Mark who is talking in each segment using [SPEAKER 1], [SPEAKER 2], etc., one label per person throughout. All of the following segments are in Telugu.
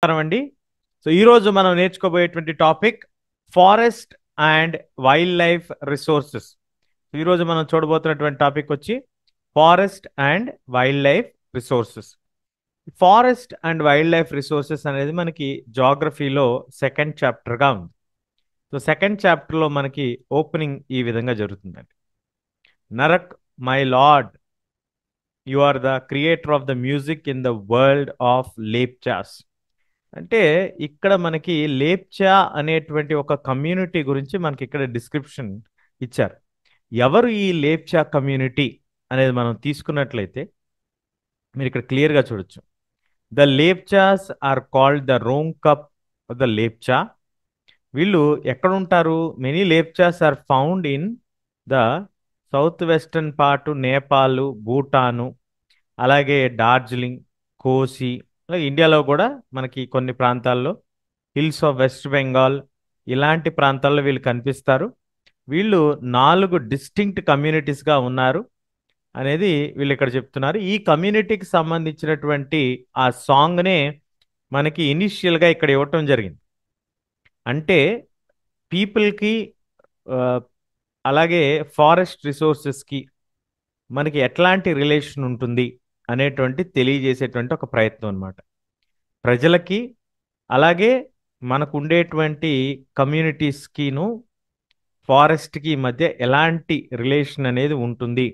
[SPEAKER 1] నమస్కారం అండి సో ఈరోజు మనం నేర్చుకోబోయేటువంటి topic forest and wildlife resources ఈరోజు మనం చూడబోతున్నటువంటి టాపిక్ వచ్చి forest and wildlife resources forest and wildlife resources అనేది మనకి జాగ్రఫీలో సెకండ్ చాప్టర్గా ఉంది సో సెకండ్ చాప్టర్లో మనకి ఓపెనింగ్ ఈ విధంగా జరుగుతుందండి నరక్ my lord you are the creator of the music in the world of Lepchas అంటే ఇక్కడ మనకి లేప్చా అనేటువంటి ఒక కమ్యూనిటీ గురించి మనకి ఇక్కడ డిస్క్రిప్షన్ ఇచ్చారు ఎవరు ఈ లేప్చా కమ్యూనిటీ అనేది మనం తీసుకున్నట్లయితే మీరు ఇక్కడ క్లియర్గా చూడొచ్చు the Lepchas are called the Rongkup the Lepcha వీళ్ళు ఎక్కడ ఉంటారు many Lepchas are found in the south western part Nepal Bhutan అలాగే డార్జిలింగ్ కోసి అలాగే ఇండియాలో కూడా మనకి కొన్ని ప్రాంతాల్లో హిల్స్ ఆఫ్ వెస్ట్ బెంగాల్ ఇలాంటి ప్రాంతాల్లో వీళ్ళు కనిపిస్తారు వీళ్ళు నాలుగు డిస్టింక్ట్ కమ్యూనిటీస్గా ఉన్నారు అనేది వీళ్ళు ఇక్కడ చెప్తున్నారు ఈ కమ్యూనిటీకి సంబంధించినటువంటి ఆ సాంగ్నే మనకి ఇనిషియల్గా ఇక్కడ ఇవ్వటం జరిగింది అంటే పీపుల్కి అలాగే ఫారెస్ట్ రిసోర్సెస్కి మనకి ఎట్లాంటి రిలేషన్ ఉంటుంది అనేటువంటి తెలియజేసేటువంటి ఒక ప్రయత్నం అనమాట ప్రజలకి అలాగే మనకు ఉండేటువంటి కమ్యూనిటీస్కిను ఫారెస్ట్కి మధ్య ఎలాంటి రిలేషన్ అనేది ఉంటుంది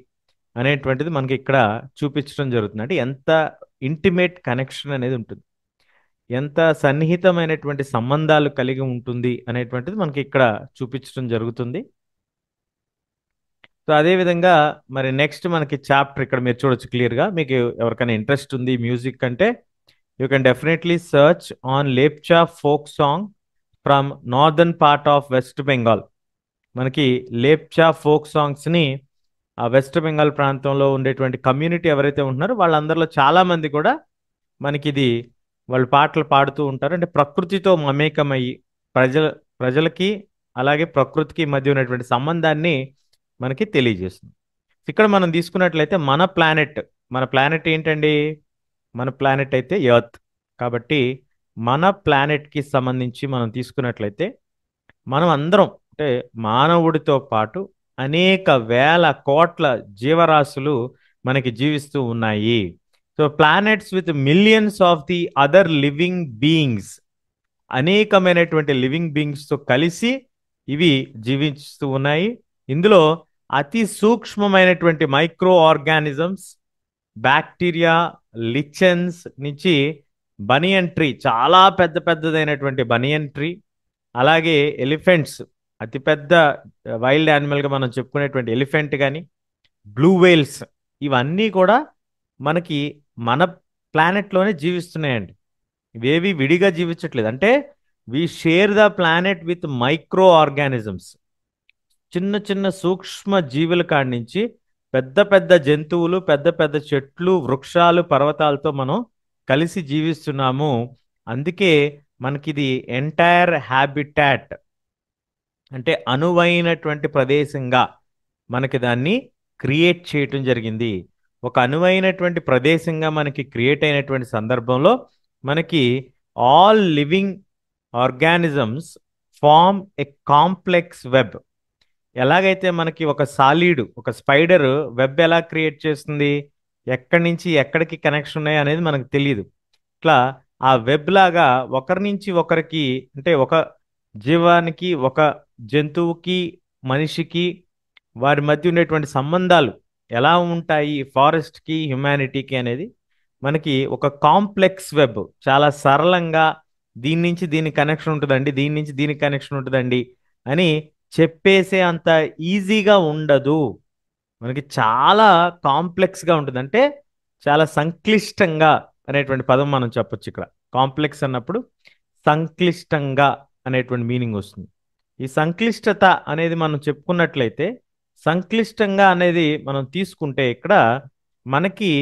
[SPEAKER 1] అనేటువంటిది మనకి ఇక్కడ చూపించడం జరుగుతుంది అంటే ఎంత ఇంటిమేట్ కనెక్షన్ అనేది ఉంటుంది ఎంత సన్నిహితమైనటువంటి సంబంధాలు కలిగి ఉంటుంది అనేటువంటిది మనకి ఇక్కడ చూపించడం జరుగుతుంది సో అదేవిధంగా మరి నెక్స్ట్ మనకి చాప్టర్ ఇక్కడ మీరు చూడొచ్చు క్లియర్గా మీకు ఎవరికైనా ఇంట్రెస్ట్ ఉంది మ్యూజిక్ అంటే you can definitely search on Lepcha folk song from northern part of West Bengal మనకి లేప్చా ఫోక్ సాంగ్స్ని ఆ వెస్ట్ బెంగాల్ ప్రాంతంలో ఉండేటువంటి కమ్యూనిటీ ఎవరైతే ఉంటున్నారో వాళ్ళందరిలో చాలామంది కూడా మనకి ఇది వాళ్ళు పాటలు పాడుతూ ఉంటారు అంటే ప్రకృతితో మమేకమయ్యి ప్రజల ప్రజలకి అలాగే ప్రకృతికి మధ్య ఉన్నటువంటి సంబంధాన్ని మనకి తెలియజేస్తుంది ఇక్కడ మనం తీసుకున్నట్లయితే మన ప్లానెట్ మన ప్లానెట్ ఏంటండి మన ప్లానెట్ అయితే ఎర్త్ కాబట్టి మన ప్లానెట్కి సంబంధించి మనం తీసుకున్నట్లయితే మనం అందరం అంటే మానవుడితో పాటు అనేక వేల కోట్ల జీవరాశులు మనకి జీవిస్తూ ఉన్నాయి so planets with millions of the other living beings అనేకమైనటువంటి లివింగ్ బీయింగ్స్తో కలిసి ఇవి జీవిస్తూ ఉన్నాయి ఇందులో అతి సూక్ష్మమైనటువంటి మైక్రో ఆర్గానిజమ్స్ బ్యాక్టీరియా లిచెన్స్ నుంచి బనియన్ ట్రీ చాలా పెద్ద పెద్దదైనటువంటి బనియన్ ట్రీ అలాగే ఎలిఫెంట్స్ అతిపెద్ద వైల్డ్ యానిమల్గా మనం చెప్పుకునేటువంటి ఎలిఫెంట్ కానీ బ్లూ వేల్స్ ఇవన్నీ కూడా మనకి మన ప్లానెట్లోనే జీవిస్తున్నాయండి ఇవేవి విడిగా జీవించట్లేదు అంటే we share the planet with micro organisms చిన్న చిన్న సూక్ష్మ జీవుల కాడి నుంచి పెద్ద పెద్ద జంతువులు పెద్ద పెద్ద చెట్లు వృక్షాలు పర్వతాలతో మనం కలిసి జీవిస్తున్నాము అందుకే మనకి ఇది ఎంటైర్ హ్యాబిటాట్ అంటే అనువైనటువంటి ప్రదేశంగా మనకి దాన్ని క్రియేట్ చేయటం జరిగింది ఒక అనువైనటువంటి ప్రదేశంగా మనకి క్రియేట్ అయినటువంటి సందర్భంలో మనకి all living organisms form a complex web ఎలాగైతే మనకి ఒక సాలీడ్ ఒక స్పైడర్ వెబ్ ఎలా క్రియేట్ చేస్తుంది ఎక్కడి నుంచి ఎక్కడికి కనెక్షన్ ఉన్నాయి అనేది మనకు తెలియదు ఇట్లా ఆ వెబ్ లాగా ఒకరి నుంచి ఒకరికి అంటే ఒక జీవానికి ఒక జంతువుకి మనిషికి వారి మధ్య ఉండేటువంటి సంబంధాలు ఎలా ఉంటాయి ఫారెస్ట్కి హ్యుమానిటీకి అనేది మనకి ఒక కాంప్లెక్స్ వెబ్ చాలా సరళంగా దీని నుంచి దీని కనెక్షన్ ఉంటుందండి దీని నుంచి దీనికి కనెక్షన్ ఉంటుందండి అని చెప్పేసే అంత ఈజీగా ఉండదు మనకి చాలా కాంప్లెక్స్గా ఉంటుంది అంటే చాలా సంక్లిష్టంగా అనేటువంటి పదం మనం చెప్పొచ్చు ఇక్కడ కాంప్లెక్స్ అన్నప్పుడు సంక్లిష్టంగా అనేటువంటి మీనింగ్ వస్తుంది ఈ సంక్లిష్టత అనేది మనం చెప్పుకున్నట్లయితే సంక్లిష్టంగా అనేది మనం తీసుకుంటే ఇక్కడ మనకి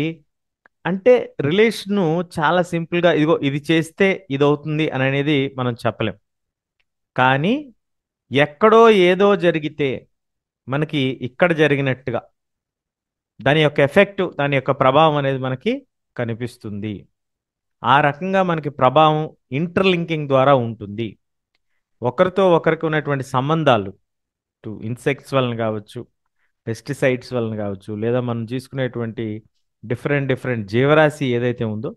[SPEAKER 1] అంటే రిలేషన్ను చాలా సింపుల్గా ఇదిగో ఇది చేస్తే ఇది అవుతుంది అని అనేది మనం చెప్పలేం కానీ ఎక్కడో ఏదో జరిగితే మనకి ఇక్కడ జరిగినట్టుగా దాని యొక్క ఎఫెక్ట్ దాని యొక్క ప్రభావం అనేది మనకి కనిపిస్తుంది ఆ రకంగా మనకి ప్రభావం ఇంటర్లింకింగ్ ద్వారా ఉంటుంది ఒకరితో ఒకరికి ఉన్నటువంటి సంబంధాలు టు ఇన్సెక్ట్స్ వలన కావచ్చు పెస్టిసైడ్స్ వలన కావచ్చు లేదా మనం తీసుకునేటువంటి డిఫరెంట్ డిఫరెంట్ జీవరాశి ఏదైతే ఉందో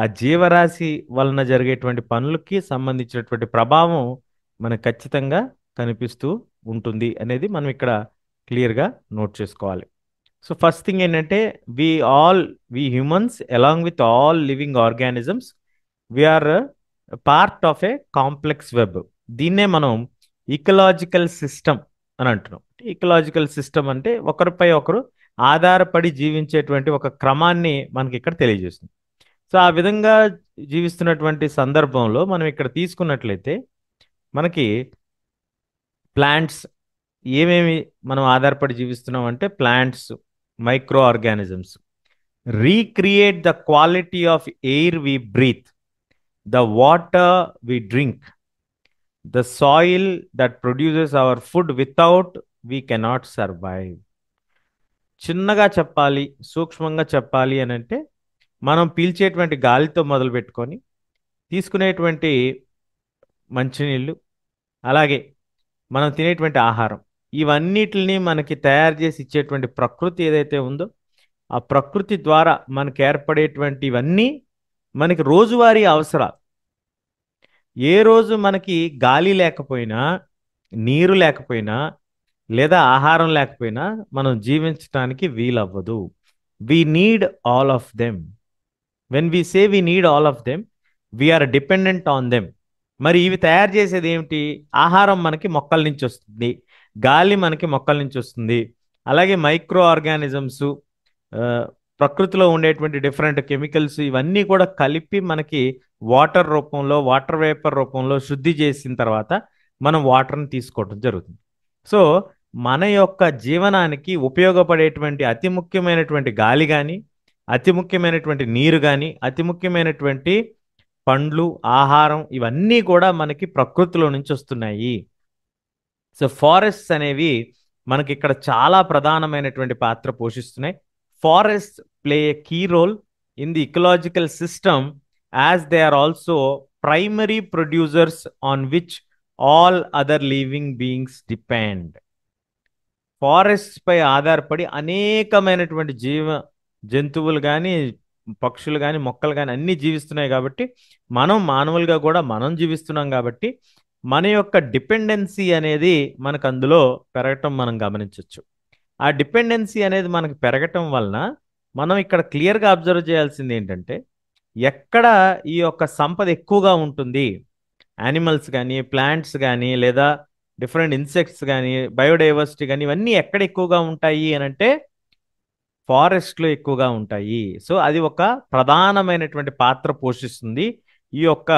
[SPEAKER 1] ఆ జీవరాశి వలన జరిగేటువంటి పనులకి సంబంధించినటువంటి ప్రభావం మనకు ఖచ్చితంగా కనిపిస్తూ ఉంటుంది అనేది మనం ఇక్కడ క్లియర్గా నోట్ చేసుకోవాలి సో ఫస్ట్ థింగ్ ఏంటంటే we all we humans along with all living organisms we are part of a complex web దీన్నే మనం ఇకలాజికల్ సిస్టమ్ అని అంటున్నాం ఇకలాజికల్ సిస్టమ్ అంటే ఒకరిపై ఒకరు ఆధారపడి జీవించేటువంటి ఒక క్రమాన్ని మనకి ఇక్కడ తెలియజేస్తుంది సో ఆ విధంగా జీవిస్తున్నటువంటి సందర్భంలో మనం ఇక్కడ తీసుకున్నట్లయితే మనకి ప్లాంట్స్ ఏమేమి మనం ఆధారపడి జీవిస్తున్నాం అంటే plants micro organisms recreate the quality of air we breathe the water we drink the soil that produces our food without we cannot survive చిన్నగా చెప్పాలి సూక్ష్మంగా చెప్పాలి అని అంటే మనం పీల్చేటువంటి గాలితో మొదలుపెట్టుకొని తీసుకునేటువంటి మంచినీళ్ళు అలాగే మనం తినేటువంటి ఆహారం ఇవన్నిటిని మనకి తయారు చేసి ఇచ్చేటువంటి ప్రకృతి ఏదైతే ఉందో ఆ ప్రకృతి ద్వారా మనకు ఏర్పడేటువంటి ఇవన్నీ మనకి రోజువారీ అవసరాలు ఏ రోజు మనకి గాలి లేకపోయినా నీరు లేకపోయినా లేదా ఆహారం లేకపోయినా మనం జీవించడానికి వీలవ్వదు we need all of them when we say we need all of them we are dependent on them మరి ఇవి తయారు చేసేది ఏమిటి ఆహారం మనకి మొక్కల నుంచి వస్తుంది గాలి మనకి మొక్కల నుంచి వస్తుంది అలాగే మైక్రో ఆర్గానిజమ్స్ ప్రకృతిలో ఉండేటువంటి డిఫరెంట్ కెమికల్స్ ఇవన్నీ కూడా కలిపి మనకి వాటర్ రూపంలో వాటర్ వేపర్ రూపంలో శుద్ధి చేసిన తర్వాత మనం వాటర్ని తీసుకోవడం జరుగుతుంది సో మన యొక్క జీవనానికి ఉపయోగపడేటువంటి అతి ముఖ్యమైనటువంటి గాలి కానీ అతి ముఖ్యమైనటువంటి నీరు కానీ అతి ముఖ్యమైనటువంటి పండ్లు ఆహారం ఇవన్నీ కూడా మనకి ప్రకృతిలో నుంచి వస్తున్నాయి సో ఫారెస్ట్స్ అనేవి మనకి ఇక్కడ చాలా ప్రధానమైనటువంటి పాత్ర పోషిస్తున్నాయి forest play a key role in the ecological system as they are also primary producers on which all other living beings depend forest పై ఆధారపడి అనేకమైనటువంటి జీవ జంతువులు కానీ పక్షులు కానీ మొక్కలు కానీ అన్నీ జీవిస్తున్నాయి కాబట్టి మనం మానవులుగా కూడా మనం జీవిస్తున్నాం కాబట్టి మన యొక్క డిపెండెన్సీ అనేది మనకు అందులో పెరగటం మనం గమనించవచ్చు ఆ డిపెండెన్సీ అనేది మనకు పెరగటం వలన మనం ఇక్కడ క్లియర్గా అబ్జర్వ్ చేయాల్సింది ఏంటంటే ఎక్కడ ఈ యొక్క సంపద ఎక్కువగా ఉంటుంది యానిమల్స్ కానీ ప్లాంట్స్ కానీ లేదా డిఫరెంట్ ఇన్సెక్ట్స్ కానీ బయోడైవర్సిటీ కానీ ఇవన్నీ ఎక్కడ ఎక్కువగా ఉంటాయి అని అంటే ఫారెస్ట్లో ఎక్కువగా ఉంటాయి సో అది ఒక ప్రధానమైనటువంటి పాత్ర పోషిస్తుంది ఈ యొక్క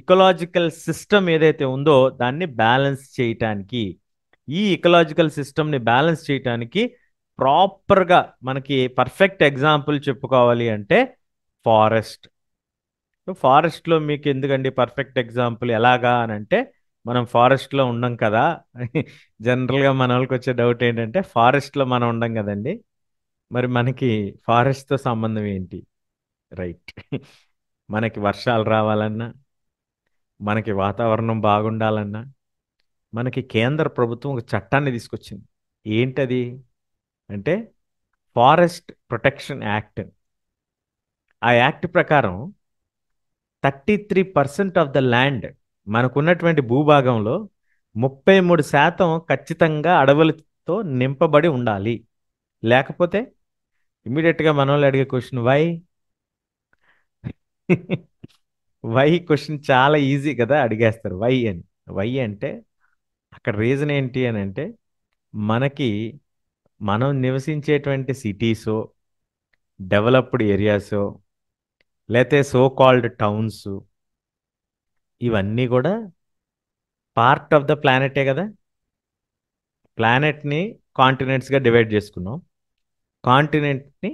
[SPEAKER 1] ఇకలాజికల్ సిస్టమ్ ఏదైతే ఉందో దాన్ని బ్యాలెన్స్ చేయటానికి ఈ ఇకలాజికల్ సిస్టమ్ని బ్యాలెన్స్ చేయటానికి ప్రాపర్గా మనకి పర్ఫెక్ట్ ఎగ్జాంపుల్ చెప్పుకోవాలి అంటే ఫారెస్ట్ సో ఫారెస్ట్లో మీకు ఎందుకండి పర్ఫెక్ట్ ఎగ్జాంపుల్ ఎలాగా అని అంటే మనం ఫారెస్ట్లో ఉండం కదా జనరల్గా మన వాళ్ళకి వచ్చే డౌట్ ఏంటంటే ఫారెస్ట్లో మనం ఉండం కదండి మరి మనకి ఫారెస్ట్తో సంబంధం ఏంటి రైట్ మనకి వర్షాలు రావాలన్నా మనకి వాతావరణం బాగుండాలన్నా మనకి కేంద్ర ప్రభుత్వం ఒక చట్టాన్ని తీసుకొచ్చింది ఏంటది అంటే ఫారెస్ట్ ప్రొటెక్షన్ యాక్ట్ ఆ యాక్ట్ ప్రకారం thirty three percent of the land మనకున్నటువంటి భూభాగంలో ముప్పై మూడు శాతం ఖచ్చితంగా అడవులతో నింపబడి ఉండాలి లేకపోతే ఇమీడియట్గా మన వాళ్ళు అడిగే క్వశ్చన్ వై వై క్వశ్చన్ చాలా ఈజీ కదా అడిగేస్తారు వై అని వై అంటే అక్కడ రీజన్ ఏంటి అని అంటే మనకి మనం నివసించేటువంటి సిటీసో డెవలప్డ్ ఏరియాసో లేతే సో కాల్డ్ టౌన్స్ ఇవన్నీ కూడా పార్ట్ ఆఫ్ ద ప్లానెటే కదా ప్లానెట్ని కాంటినెంట్స్గా డివైడ్ చేసుకున్నాం కాంటినెంట్ని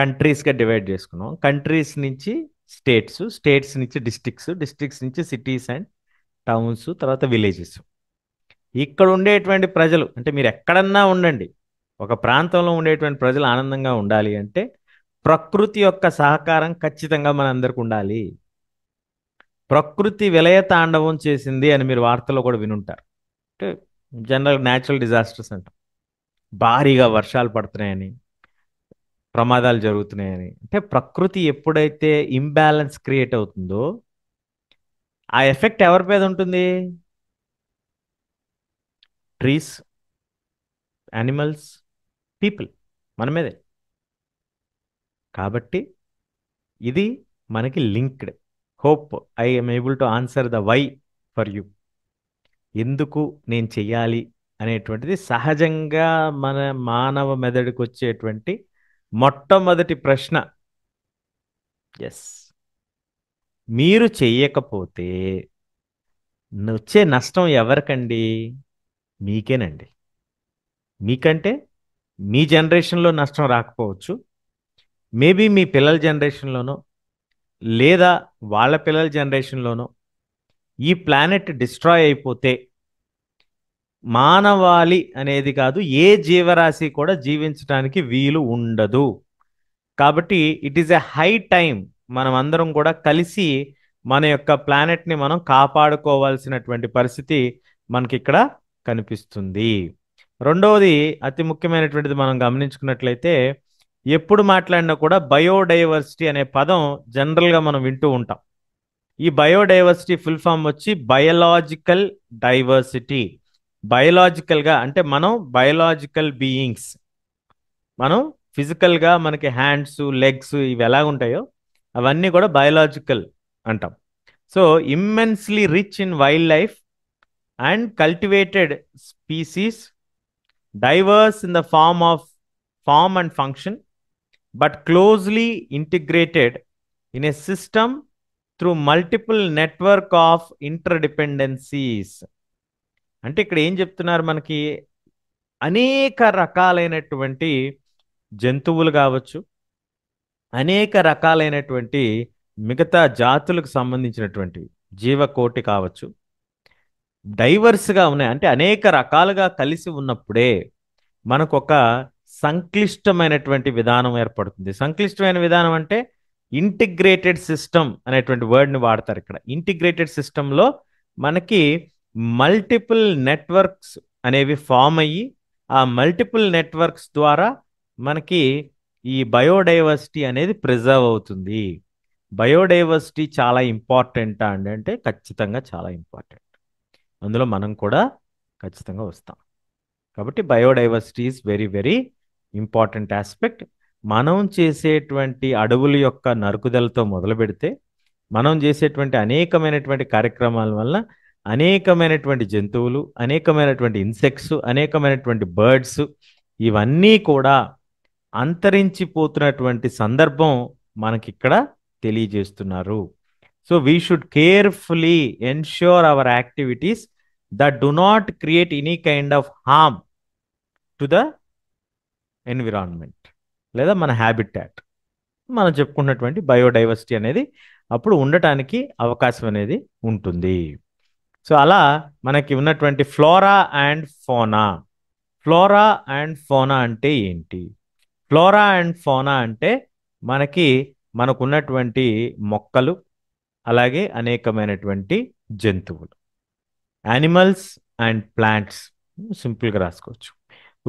[SPEAKER 1] కంట్రీస్గా డివైడ్ చేసుకున్నాం కంట్రీస్ నుంచి స్టేట్స్ స్టేట్స్ నుంచి డిస్టిక్స్ డిస్టిక్స్ నుంచి సిటీస్ అండ్ టౌన్స్ తర్వాత విలేజెస్ ఇక్కడ ఉండేటువంటి ప్రజలు అంటే మీరు ఎక్కడన్నా ఉండండి ఒక ప్రాంతంలో ఉండేటువంటి ప్రజలు ఆనందంగా ఉండాలి అంటే ప్రకృతి యొక్క సహకారం ఖచ్చితంగా మనందరికి ఉండాలి ప్రకృతి విలయ తాండవం చేసింది అని మీరు వార్తల్లో కూడా వినుంటారు అంటే జనరల్ న్యాచురల్ డిజాస్టర్స్ అంటాం భారీగా వర్షాలు పడుతున్నాయని ప్రమాదాలు జరుగుతున్నాయని అంటే ప్రకృతి ఎప్పుడైతే ఇంబ్యాలెన్స్ క్రియేట్ అవుతుందో ఆ ఎఫెక్ట్ ఎవరి మీద ఉంటుంది ట్రీస్ యానిమల్స్ పీపుల్ మన మీదే కాబట్టి ఇది మనకి linked hope I am able to answer the why for you ఎందుకు నేను చెయ్యాలి అనేటువంటిది సహజంగా మన మానవ మెదడుకు వచ్చేటువంటి మొట్టమొదటి ప్రశ్న ఎస్ మీరు చెయ్యకపోతే వచ్చే నష్టం ఎవరికండి మీకేనండి మీకంటే మీ జనరేషన్లో నష్టం రాకపోవచ్చు మేబీ మీ పిల్లల జనరేషన్లోనో లేదా వాళ్ళ పిల్లల జనరేషన్లోనో ఈ ప్లానెట్ డిస్ట్రాయ్ అయిపోతే మానవాళి అనేది కాదు ఏ జీవరాశి కూడా జీవించడానికి వీలు ఉండదు కాబట్టి it is a high time మనం అందరం కూడా కలిసి మన యొక్క ప్లానెట్ని మనం కాపాడుకోవాల్సినటువంటి పరిస్థితి మనకి ఇక్కడ కనిపిస్తుంది రెండవది అతి ముఖ్యమైనటువంటిది మనం గమనించుకున్నట్లయితే ఎప్పుడు మాట్లాడినా కూడా బయోడైవర్సిటీ అనే పదం జనరల్గా మనం వింటూ ఉంటాం ఈ బయోడైవర్సిటీ ఫుల్ ఫామ్ వచ్చి బయలాజికల్ డైవర్సిటీ బయలాజికల్గా అంటే మనం బయలాజికల్ బీయింగ్స్ మనం ఫిజికల్గా మనకి హ్యాండ్స్ లెగ్స్ ఇవి ఎలా ఉంటాయో అవన్నీ కూడా బయలాజికల్ అంటాం so immensely rich in wildlife and cultivated species diverse in the form of form and function but closely integrated in a system through multiple network of interdependencies అంటే ఇక్కడ ఏం చెప్తున్నారు మనకి అనేక రకాలైనటువంటి జంతువులు కావచ్చు అనేక రకాలైనటువంటి మిగతా జాతులకు సంబంధించినటువంటివి జీవకోటి కావచ్చు డైవర్స్గా ఉన్నాయి అంటే అనేక రకాలుగా కలిసి ఉన్నప్పుడే మనకు ఒక సంక్లిష్టమైనటువంటి విధానం ఏర్పడుతుంది సంక్లిష్టమైన విధానం అంటే ఇంటిగ్రేటెడ్ సిస్టమ్ అనేటువంటి వర్డ్ని వాడతారు ఇక్కడ ఇంటిగ్రేటెడ్ సిస్టంలో మనకి మల్టిపుల్ నెట్వర్క్స్ అనేవి ఫామ్ అయ్యి ఆ మల్టిపుల్ నెట్వర్క్స్ ద్వారా మనకి ఈ బయోడైవర్సిటీ అనేది ప్రిజర్వ్ అవుతుంది బయోడైవర్సిటీ చాలా ఇంపార్టెంట్ అండి అంటే ఖచ్చితంగా చాలా ఇంపార్టెంట్ అందులో మనం కూడా ఖచ్చితంగా వస్తాం కాబట్టి biodiversity is very very important aspect మనం చేసేటువంటి అడవుల యొక్క నరుకుదలతో మొదలు పెడితే మనం చేసేటువంటి అనేకమైనటువంటి కార్యక్రమాల వల్ల అనేకమైనటువంటి జంతువులు అనేకమైనటువంటి ఇన్సెక్ట్స్ అనేకమైనటువంటి బర్డ్స్ ఇవన్నీ కూడా అంతరించిపోతున్నటువంటి సందర్భం మనకిక్కడ తెలియజేస్తున్నారు so we should carefully ensure our activities that do not create any kind of harm to the environment లేదా మన హ్యాబిటాట్ మనం చెప్పుకున్నటువంటి బయోడైవర్సిటీ అనేది అప్పుడు ఉండటానికి అవకాశం అనేది ఉంటుంది సో అలా మనకి ఉన్నటువంటి flora and fauna flora and fauna అంటే ఏంటి ఫ్లోరా అండ్ ఫోనా అంటే మనకి మనకున్నటువంటి మొక్కలు అలాగే అనేకమైనటువంటి జంతువులు యానిమల్స్ అండ్ ప్లాంట్స్ సింపుల్గా రాసుకోవచ్చు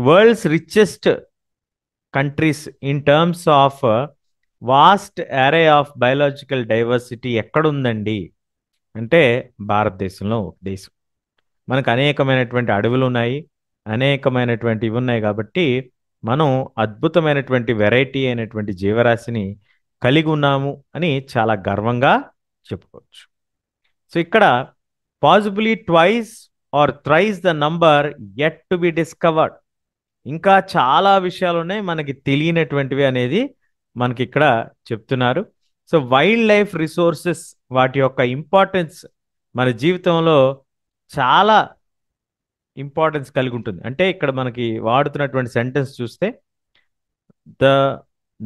[SPEAKER 1] world's richest countries in terms of vast array of biological diversity ఎక్కడుందండి అంటే భారతదేశంలో ఒక దేశం మనకు అనేకమైనటువంటి అడవులు ఉన్నాయి అనేకమైనటువంటి ఇవి ఉన్నాయి కాబట్టి మనం అద్భుతమైనటువంటి వెరైటీ అయినటువంటి జీవరాశిని కలిగి ఉన్నాము అని చాలా గర్వంగా చెప్పుకోవచ్చు సో ఇక్కడ possibly twice or thrice the number yet to be discovered ఇంకా చాలా విషయాలు ఉన్నాయి మనకి తెలియనటువంటివి అనేది మనకి ఇక్కడ చెప్తున్నారు సో వైల్డ్ లైఫ్ రిసోర్సెస్ వాటి యొక్క ఇంపార్టెన్స్ మన జీవితంలో చాలా ఇంపార్టెన్స్ కలిగి ఉంటుంది అంటే ఇక్కడ మనకి వాడుతున్నటువంటి సెంటెన్స్ చూస్తే the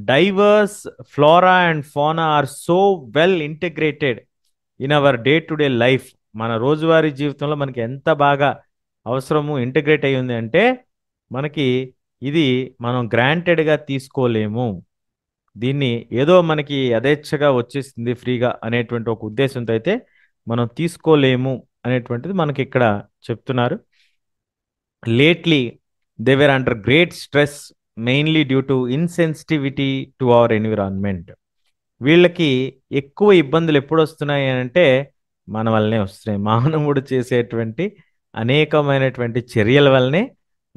[SPEAKER 1] diverse flora and fauna are so well integrated in our day to day life మన రోజువారీ జీవితంలో మనకి ఎంత బాగా అవసరము ఇంటిగ్రేట్ అయ్యింది అంటే మనకి ఇది మనం గ్రాంటెడ్గా తీసుకోలేము దీన్ని ఏదో మనకి యథేచ్ఛగా వచ్చేసింది ఫ్రీగా అనేటువంటి ఒక ఉద్దేశంతో అయితే మనం తీసుకోలేము అనేటువంటిది మనకి ఇక్కడ చెప్తున్నారు lately they were under great stress mainly due to insensitivity to our environment వీళ్ళకి ఎక్కువ ఇబ్బందులు ఎప్పుడు వస్తున్నాయి అంటే మన వల్లనే వస్తున్నాయి మానవుడు చేసేటువంటి అనేకమైనటువంటి చర్యల వల్లనే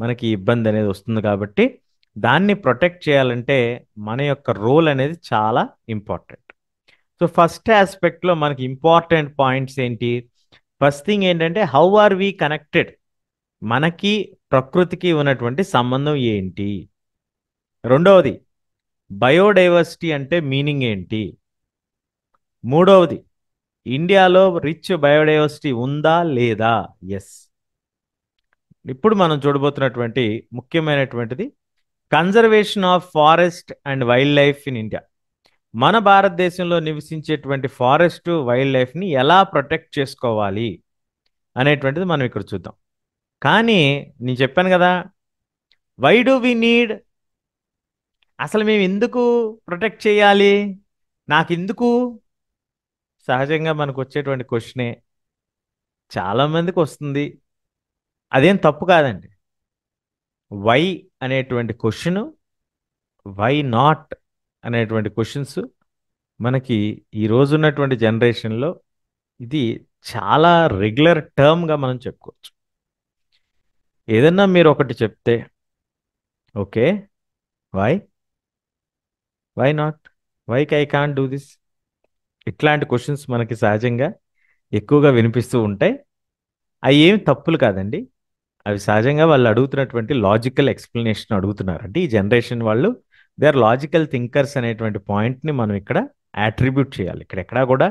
[SPEAKER 1] మనకి ఇబ్బంది అనేది వస్తుంది కాబట్టి దాన్ని ప్రొటెక్ట్ చేయాలంటే మన యొక్క రోల్ అనేది చాలా ఇంపార్టెంట్ సో ఫస్ట్ ఆస్పెక్ట్లో మనకి ఇంపార్టెంట్ పాయింట్స్ ఏంటి ఫస్ట్ థింగ్ ఏంటంటే హౌ ఆర్ వీ కనెక్టెడ్ మనకి ప్రకృతికి ఉన్నటువంటి సంబంధం ఏంటి రెండవది బయోడైవర్సిటీ అంటే మీనింగ్ ఏంటి మూడవది ఇండియాలో రిచ్ బయోడైవర్సిటీ ఉందా లేదా ఎస్ ఇప్పుడు మనం చూడబోతున్నటువంటి ముఖ్యమైనటువంటిది conservation of forest and wildlife in India మన భారతదేశంలో నివసించేటువంటి ఫారెస్ట్ వైల్డ్ లైఫ్ని ఎలా ప్రొటెక్ట్ చేసుకోవాలి అనేటువంటిది మనం ఇక్కడ చూద్దాం కానీ నేను చెప్పాను కదా వై డు వి నీడ్ అసలు మేము ఎందుకు ప్రొటెక్ట్ చేయాలి నాకు ఎందుకు సహజంగా మనకు వచ్చేటువంటి క్వశ్చనే చాలామందికి వస్తుంది అదేం తప్పు కాదండి వై అనేటువంటి క్వశ్చన్ వై నాట్ అనేటువంటి క్వశ్చన్స్ మనకి ఈ రోజు ఉన్నటువంటి జనరేషన్లో ఇది చాలా రెగ్యులర్ టర్మ్గా మనం చెప్పుకోవచ్చు ఏదన్నా మీరు ఒకటి చెప్తే okay why why not why I can't do this ఇట్లాంటి క్వశ్చన్స్ మనకి సహజంగా ఎక్కువగా వినిపిస్తూ ఉంటాయి అవి ఏమి తప్పులు కాదండి అవి సహజంగా వాళ్ళు అడుగుతున్నటువంటి లాజికల్ ఎక్స్ప్లెనేషన్ అడుగుతున్నారు అంటే ఈ జనరేషన్ వాళ్ళు దే ఆర్ లాజికల్ థింకర్స్ అనేటువంటి పాయింట్ని మనం ఇక్కడ యాట్రిబ్యూట్ చేయాలి ఇక్కడ ఎక్కడా కూడా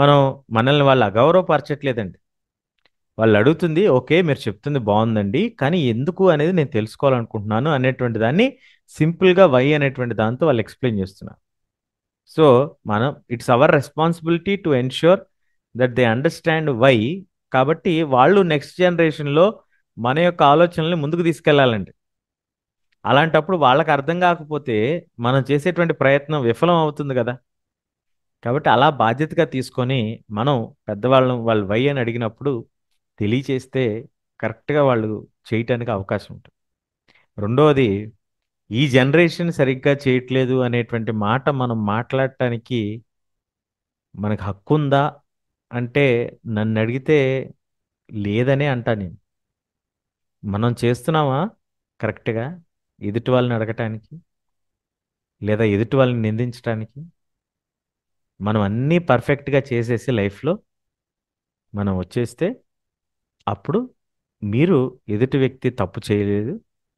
[SPEAKER 1] మనం మనల్ని వాళ్ళు అగౌరవపరచట్లేదండి వాళ్ళు అడుగుతుంది ఓకే మీరు చెప్తుంది బాగుందండి కానీ ఎందుకు అనేది నేను తెలుసుకోవాలనుకుంటున్నాను అనేటువంటి దాన్ని సింపుల్గా వై అనేటువంటి దాంతో వాళ్ళు ఎక్స్ప్లెయిన్ చేస్తున్నారు సో మనం it's our responsibility to ensure that they understand why కాబట్టి వాళ్ళు నెక్స్ట్ జనరేషన్లో మన యొక్క ఆలోచనల్ని ముందుకు తీసుకెళ్లాలండి అలాంటప్పుడు వాళ్ళకి అర్థం కాకపోతే మనం చేసేటువంటి ప్రయత్నం విఫలం అవుతుంది కదా కాబట్టి అలా బాధ్యతగా తీసుకొని మనం పెద్దవాళ్ళం వాళ్ళు వై అని అడిగినప్పుడు తెలియచేస్తే కరెక్ట్గా వాళ్ళు చేయటానికి అవకాశం ఉంటుంది రెండవది ఈ జనరేషన్ సరిగ్గా చేయట్లేదు అనేటువంటి మాట మనం మాట్లాడటానికి మనకు హక్కు ఉందా అంటే నన్ను అడిగితే లేదనే అంటా నేను మనం చేస్తున్నామా కరెక్ట్గా ఎదుటి వాళ్ళని అడగటానికి లేదా ఎదుటి వాళ్ళని నిందించడానికి మనం అన్నీ పర్ఫెక్ట్గా చేసేసి లైఫ్లో మనం వచ్చేస్తే అప్పుడు మీరు ఎదుటి వ్యక్తి తప్పు చేయలేదు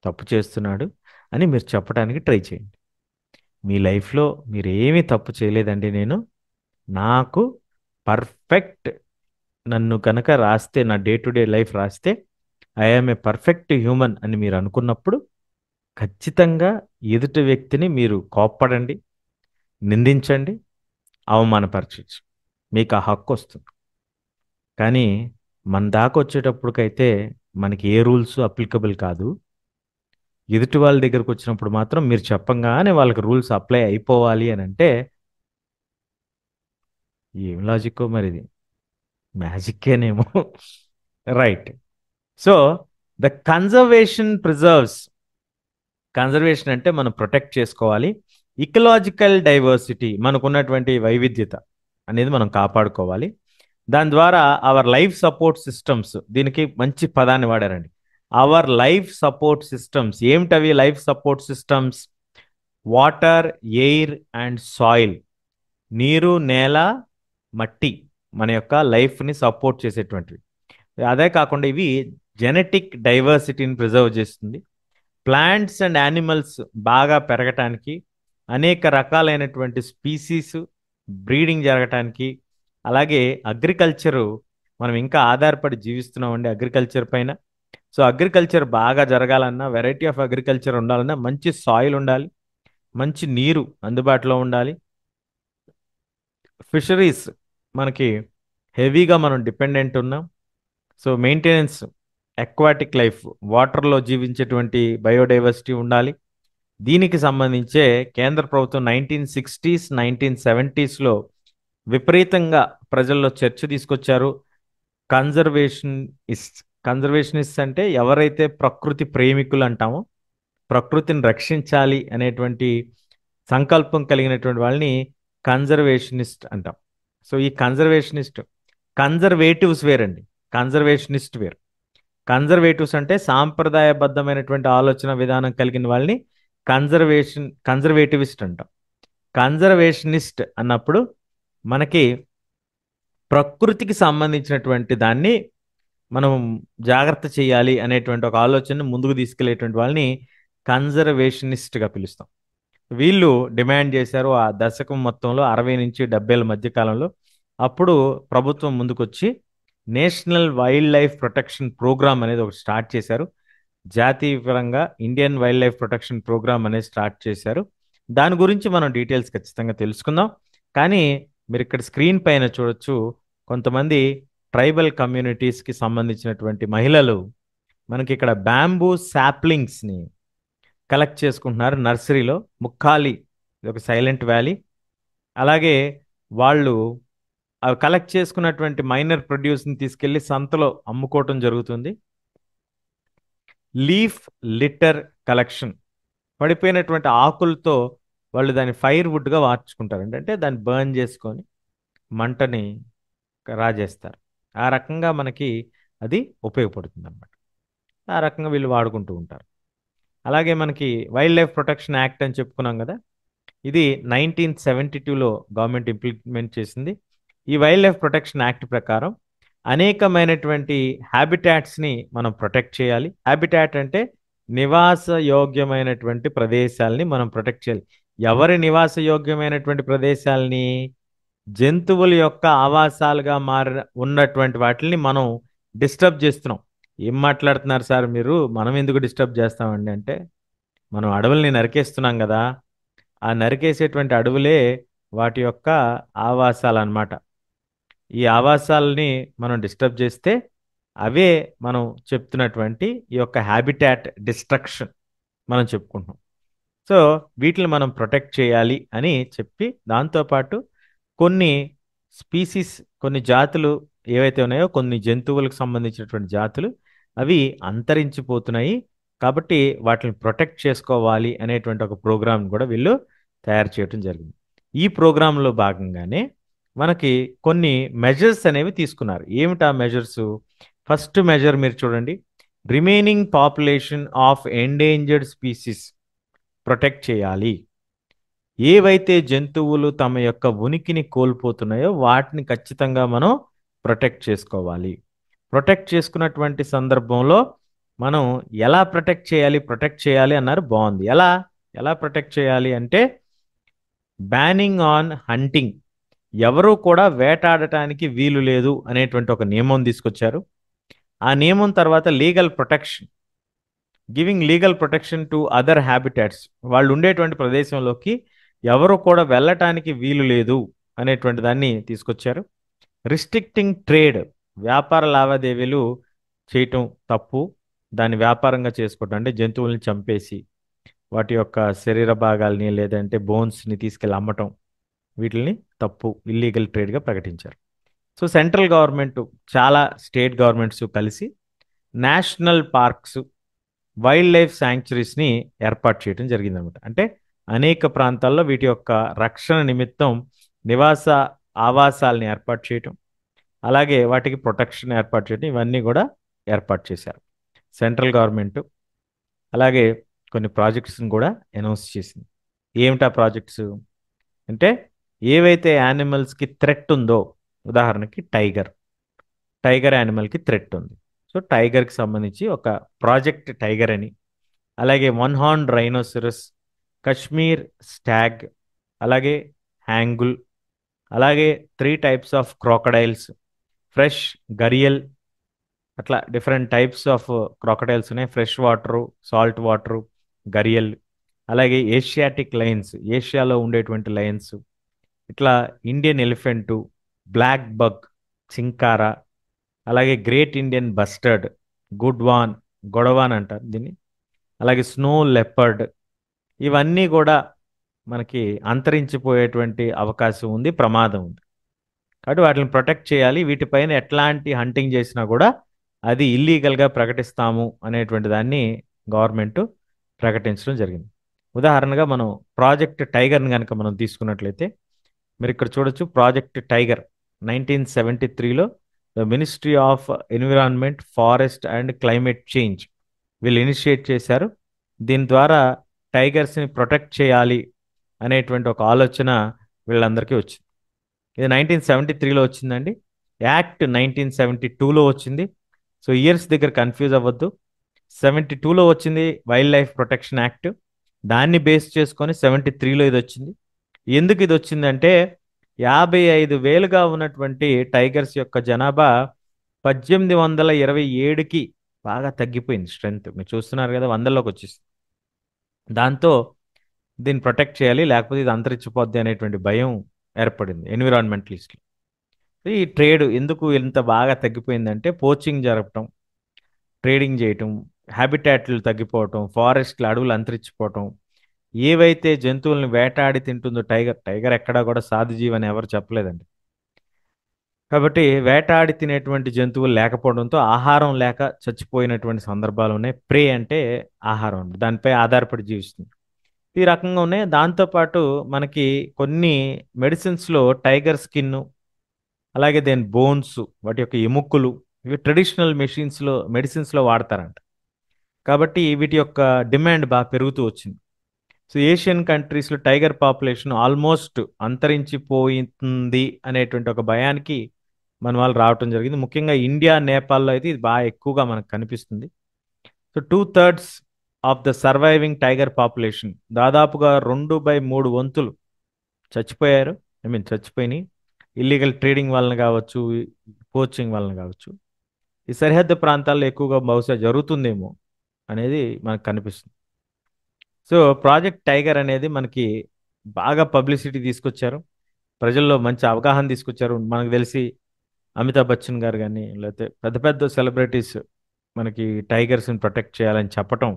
[SPEAKER 1] తప్పు చేస్తున్నాడు అని మీరు చెప్పడానికి ట్రై చేయండి మీ లైఫ్లో మీరు ఏమీ తప్పు చేయలేదండి నేను నాకు పర్ఫెక్ట్ నన్ను కనుక రాస్తే నా డే టు డే లైఫ్ రాస్తే ఐఎమ్ ఏ పర్ఫెక్ట్ హ్యూమన్ అని మీరు అనుకున్నప్పుడు ఖచ్చితంగా ఎదుటి వ్యక్తిని మీరు కోప్పడండి నిందించండి అవమానపరచచ్చు మీకు ఆ హక్కు వస్తుంది కానీ మన దాకా వచ్చేటప్పటికైతే మనకి ఏ రూల్స్ అప్లికబుల్ కాదు ఎదుటి వాళ్ళ దగ్గరకు వచ్చినప్పుడు మాత్రం మీరు చెప్పంగానే వాళ్ళకి రూల్స్ అప్లై అయిపోవాలి అని అంటే ఏం లాజిక్కో మరిది మ్యాజిక్కేనేమో right so the conservation preserves conservation అంటే మనం ప్రొటెక్ట్ చేసుకోవాలి ఇకలాజికల్ డైవర్సిటీ మనకున్నటువంటి వైవిధ్యత అనేది మనం కాపాడుకోవాలి దాని ద్వారా అవర్ లైఫ్ సపోర్ట్ సిస్టమ్స్ దీనికి మంచి పదాన్ని వాడారండి అవర్ లైఫ్ సపోర్ట్ సిస్టమ్స్ ఏమిటవి life support systems water air and soil నీరు నేల మట్టి మన యొక్క లైఫ్ని సపోర్ట్ చేసేటువంటివి అదే కాకుండా ఇవి జెనెటిక్ డైవర్సిటీని ప్రిజర్వ్ చేస్తుంది ప్లాంట్స్ అండ్ యానిమల్స్ బాగా పెరగటానికి అనేక రకాలైనటువంటి స్పీసీస్ బ్రీడింగ్ జరగటానికి అలాగే అగ్రికల్చరు మనం ఇంకా ఆధారపడి జీవిస్తున్నామండి అగ్రికల్చర్ పైన సో అగ్రికల్చర్ బాగా జరగాలన్నా వెరైటీ ఆఫ్ అగ్రికల్చర్ ఉండాలన్నా మంచి సాయిల్ ఉండాలి మంచి నీరు అందుబాటులో ఉండాలి ఫిషరీస్ మనకి హెవీగా మనం డిపెండెంట్ ఉన్నాం సో మెయింటెనెన్స్ అక్వాటిక్ లైఫ్ వాటర్లో జీవించేటువంటి బయోడైవర్సిటీ ఉండాలి దీనికి సంబంధించే కేంద్ర ప్రభుత్వం నైన్టీన్ సిక్స్టీస్ నైన్టీన్ సెవెంటీస్లో విపరీతంగా ప్రజల్లో చర్చ తీసుకొచ్చారు కన్జర్వేషన్ ఇస్ కన్జర్వేషనిస్ట్ అంటే ఎవరైతే ప్రకృతి ప్రేమికులు అంటామో ప్రకృతిని రక్షించాలి అనేటువంటి సంకల్పం కలిగినటువంటి వాళ్ళని కన్జర్వేషనిస్ట్ అంటాం సో ఈ కన్జర్వేషనిస్ట్ కన్జర్వేటివ్స్ వేరండి కన్జర్వేషనిస్ట్ వేరు కన్జర్వేటివ్స్ అంటే సాంప్రదాయబద్ధమైనటువంటి ఆలోచన విధానం కలిగిన వాళ్ళని కన్జర్వేషన్ కన్జర్వేటివిస్ట్ అంటాం కన్జర్వేషనిస్ట్ అన్నప్పుడు మనకి ప్రకృతికి సంబంధించినటువంటి దాన్ని మనం జాగ్రత్త చేయాలి అనేటువంటి ఒక ఆలోచనను ముందుకు తీసుకెళ్లేటువంటి వాళ్ళని కన్జర్వేషనిస్ట్గా పిలుస్తాం వీళ్ళు డిమాండ్ చేశారు ఆ దశకం మొత్తంలో అరవై నుంచి డెబ్బై మధ్య కాలంలో అప్పుడు ప్రభుత్వం ముందుకొచ్చి national wild life protection program అనేది ఒకటి స్టార్ట్ చేశారు జాతీయపరంగా Indian wild life protection program అనేది స్టార్ట్ చేశారు దాని గురించి మనం డీటెయిల్స్ ఖచ్చితంగా తెలుసుకుందాం కానీ మీరు ఇక్కడ స్క్రీన్ పైన చూడొచ్చు కొంతమంది ట్రైబల్ కమ్యూనిటీస్కి సంబంధించినటువంటి మహిళలు మనకి ఇక్కడ బ్యాంబూ శాప్లింగ్స్ని కలెక్ట్ చేసుకుంటున్నారు నర్సరీలో ముక్కాలి ఇది ఒక సైలెంట్ వ్యాలీ అలాగే వాళ్ళు అవి కలెక్ట్ చేసుకున్నటువంటి మైనర్ ప్రొడ్యూస్ని తీసుకెళ్లి సంతలో అమ్ముకోవటం జరుగుతుంది లీఫ్ లిటర్ కలెక్షన్ పడిపోయినటువంటి ఆకులతో వాళ్ళు దాన్ని ఫైర్ వుడ్గా మార్చుకుంటారు అంటే దాన్ని బర్న్ చేసుకొని మంటని రాజేస్తారు ఆ రకంగా మనకి అది ఉపయోగపడుతుంది అనమాట ఆ రకంగా వీళ్ళు వాడుకుంటూ ఉంటారు అలాగే మనకి వైల్డ్ లైఫ్ ప్రొటెక్షన్ యాక్ట్ అని చెప్పుకున్నాం కదా ఇది నైన్టీన్ సెవెంటీ టూలో గవర్నమెంట్ ఇంప్లిమెంట్ చేసింది ఈ వైల్డ్ లైఫ్ ప్రొటెక్షన్ యాక్ట్ ప్రకారం అనేకమైనటువంటి హ్యాబిటాట్స్ని మనం ప్రొటెక్ట్ చేయాలి హ్యాబిటాట్ అంటే నివాస యోగ్యమైనటువంటి ప్రదేశాలని మనం ప్రొటెక్ట్ చేయాలి ఎవరి నివాస యోగ్యమైనటువంటి ప్రదేశాలని జంతువుల యొక్క ఆవాసాలుగా మారి ఉన్నటువంటి వాటిని మనం డిస్టర్బ్ చేస్తున్నాం ఏం మాట్లాడుతున్నారు సార్ మీరు మనం ఎందుకు డిస్టర్బ్ చేస్తామండి అంటే మనం అడవుల్ని నరికేస్తున్నాం కదా ఆ నరికేసేటువంటి అడవులే వాటి యొక్క ఆవాసాలు అనమాట ఈ ఆవాసాలని మనం డిస్టర్బ్ చేస్తే అవే మనం చెప్తున్నటువంటి ఈ యొక్క హ్యాబిటాట్ డిస్ట్రక్షన్ మనం చెప్పుకుంటున్నాం సో వీటిని మనం ప్రొటెక్ట్ చేయాలి అని చెప్పి దాంతోపాటు కొన్ని స్పీసీస్ కొన్ని జాతులు ఏవైతే ఉన్నాయో కొన్ని జంతువులకు సంబంధించినటువంటి జాతులు అవి అంతరించిపోతున్నాయి కాబట్టి వాటిని ప్రొటెక్ట్ చేసుకోవాలి అనేటువంటి ఒక ప్రోగ్రామ్ కూడా వీళ్ళు తయారు చేయడం జరిగింది ఈ ప్రోగ్రాంలో భాగంగానే మనకి కొన్ని మెజర్స్ అనేవి తీసుకున్నారు ఏమిటి ఆ మెజర్స్ ఫస్ట్ మెజర్ మీరు చూడండి remaining population of endangered species protect చేయాలి ఏవైతే జంతువులు తమ యొక్క ఉనికిని కోల్పోతున్నాయో వాటిని ఖచ్చితంగా మనం ప్రొటెక్ట్ చేసుకోవాలి ప్రొటెక్ట్ చేసుకున్నటువంటి సందర్భంలో మనం ఎలా ప్రొటెక్ట్ చేయాలి ప్రొటెక్ట్ చేయాలి అన్నారు బాగుంది ఎలా ఎలా ప్రొటెక్ట్ చేయాలి అంటే బ్యానింగ్ ఆన్ హంటింగ్ ఎవరూ కూడా వేటాడటానికి వీలు లేదు అనేటువంటి ఒక నియమం తీసుకొచ్చారు ఆ నియమం తర్వాత legal protection giving legal protection to other habitats వాళ్ళు ఉండేటువంటి ప్రదేశంలోకి ఎవరు కూడా వెళ్ళటానికి వీలు లేదు అనేటువంటి దాన్ని తీసుకొచ్చారు రిస్ట్రిక్టింగ్ ట్రేడ్ వ్యాపార లావాదేవీలు చేయటం తప్పు దాన్ని వ్యాపారంగా చేసుకోవటం అంటే జంతువుల్ని చంపేసి వాటి యొక్క శరీర భాగాల్ని లేదంటే బోన్స్ని తీసుకెళ్ళి అమ్మటం వీటిని తప్పు ఇల్లీగల్ ట్రేడ్గా ప్రకటించారు సో సెంట్రల్ గవర్నమెంట్ చాలా స్టేట్ గవర్నమెంట్స్ కలిసి నేషనల్ పార్క్స్ వైల్డ్ లైఫ్ శాంక్చురీస్ని ఏర్పాటు చేయడం జరిగిందనమాట అంటే అనేక ప్రాంతాల్లో వీటి యొక్క రక్షణ నిమిత్తం నివాస ఆవాసాలను ఏర్పాటు చేయటం అలాగే వాటికి ప్రొటెక్షన్ ఏర్పాటు చేయడం ఇవన్నీ కూడా ఏర్పాటు చేశారు సెంట్రల్ గవర్నమెంట్ అలాగే కొన్ని ప్రాజెక్ట్స్ని కూడా అనౌన్స్ చేసింది ఏమిటా ప్రాజెక్ట్స్ అంటే ఏవైతే యానిమల్స్కి థ్రెట్ ఉందో ఉదాహరణకి టైగర్ టైగర్ యానిమల్కి థ్రెట్ ఉంది సో టైగర్కి సంబంధించి ఒక ప్రాజెక్ట్ టైగర్ అని అలాగే one horn rhinoceros Kashmir stag అలాగే హ్యాంగుల్ అలాగే three types of crocodiles fresh gharial అట్లా డిఫరెంట్ టైప్స్ ఆఫ్ క్రోకడైల్స్ ఉన్నాయి fresh water salt water gharial అలాగే ఏషియాటిక్ లైన్స్ ఏషియాలో ఉండేటువంటి లైన్స్ ఇట్లా Indian elephant black buck chinkara అలాగే great Indian bustard godawan godawan అంటారు దీన్ని అలాగే స్నో లెపర్డ్ ఇవన్నీ కూడా మనకి అంతరించిపోయేటువంటి అవకాశం ఉంది ప్రమాదం ఉంది కాబట్టి వాటిని ప్రొటెక్ట్ చేయాలి వీటిపైన ఎట్లాంటి హంటింగ్ చేసినా కూడా అది ఇల్లీగల్గా ప్రకటిస్తాము అనేటువంటి దాన్ని గవర్నమెంట్ ప్రకటించడం జరిగింది ఉదాహరణగా మనం ప్రాజెక్ట్ టైగర్ని కనుక మనం తీసుకున్నట్లయితే మీరు ఇక్కడ చూడొచ్చు ప్రాజెక్ట్ టైగర్ నైన్టీన్ సెవెంటీ త్రీలో the ministry of environment forest and climate change వీళ్ళు ఇనిషియేట్ చేశారు దీని ద్వారా టైగర్స్ని ప్రొటెక్ట్ చేయాలి అనేటువంటి ఒక ఆలోచన వీళ్ళందరికీ వచ్చింది ఇది నైన్టీన్ సెవెంటీ త్రీలో వచ్చిందండి యాక్ట్ నైన్టీన్ సెవెంటీ టూలో వచ్చింది సో ఇయర్స్ దగ్గర కన్ఫ్యూజ్ అవ్వద్దు సెవెంటీ టూలో వచ్చింది వైల్డ్ లైఫ్ ప్రొటెక్షన్ యాక్ట్ దాన్ని బేస్ చేసుకొని సెవెంటీ త్రీలో ఇది వచ్చింది ఎందుకు ఇది వచ్చిందంటే యాభై ఐదు వేలుగా ఉన్నటువంటి టైగర్స్ యొక్క జనాభా పద్దెనిమిది వందల ఇరవై ఏడుకి బాగా తగ్గిపోయింది స్ట్రెంగ్త్ మీరు చూస్తున్నారు కదా వందల్లోకి వచ్చేసి దాంతో దీన్ని ప్రొటెక్ట్ చేయాలి లేకపోతే ఇది అంతరించిపోద్ది అనేటువంటి భయం ఏర్పడింది ఎన్విరాన్మెంటలిస్ట్లు ఈ ట్రేడ్ ఎందుకు ఇంత బాగా తగ్గిపోయిందంటే పోచింగ్ జరపటం ట్రేడింగ్ చేయటం హ్యాబిటాట్లు తగ్గిపోవటం ఫారెస్ట్లు అడవులు అంతరించిపోవటం ఏవైతే జంతువులను వేటాడి తింటుందో టైగర్ టైగర్ ఎక్కడా కూడా సాధుజీవి అని ఎవరు చెప్పలేదండి కాబట్టి వేటాడి తినేటువంటి జంతువులు లేకపోవడంతో ఆహారం లేక చచ్చిపోయినటువంటి సందర్భాలు ఉన్నాయి ప్రే అంటే ఆహారం దానిపై ఆధారపడి జీవిస్తుంది ఈ రకంగా ఉన్నాయి దాంతోపాటు మనకి కొన్ని మెడిసిన్స్లో టైగర్ స్కిన్ అలాగే దేని బోన్స్ వాటి యొక్క ఎముకలు ఇవి ట్రెడిషనల్ మెషిన్స్లో మెడిసిన్స్లో వాడతారంట కాబట్టి వీటి యొక్క డిమాండ్ బాగా పెరుగుతూ వచ్చింది సో ఏషియన్ కంట్రీస్లో టైగర్ పాపులేషన్ ఆల్మోస్ట్ అంతరించిపోయింది అనేటువంటి ఒక భయానికి మన వాళ్ళు రావటం జరిగింది ముఖ్యంగా ఇండియా నేపాల్లో అయితే ఇది బాగా ఎక్కువగా మనకు కనిపిస్తుంది so two thirds of the surviving tiger population దాదాపుగా రెండు బై మూడు వంతులు చచ్చిపోయారు ఐ మీన్ చచ్చిపోయినాయి ఇల్లీగల్ ట్రేడింగ్ వలన కావచ్చు పోచింగ్ వలన కావచ్చు ఈ సరిహద్దు ప్రాంతాల్లో ఎక్కువగా బహుశా జరుగుతుందేమో అనేది మనకు కనిపిస్తుంది సో ప్రాజెక్ట్ టైగర్ అనేది మనకి బాగా పబ్లిసిటీ తీసుకొచ్చారు ప్రజల్లో మంచి అవగాహన తీసుకొచ్చారు మనకు తెలిసి అమితాబ్ బచ్చన్ గారు కానీ లేకపోతే పెద్ద పెద్ద సెలబ్రిటీస్ మనకి టైగర్స్ని ప్రొటెక్ట్ చేయాలని చెప్పటం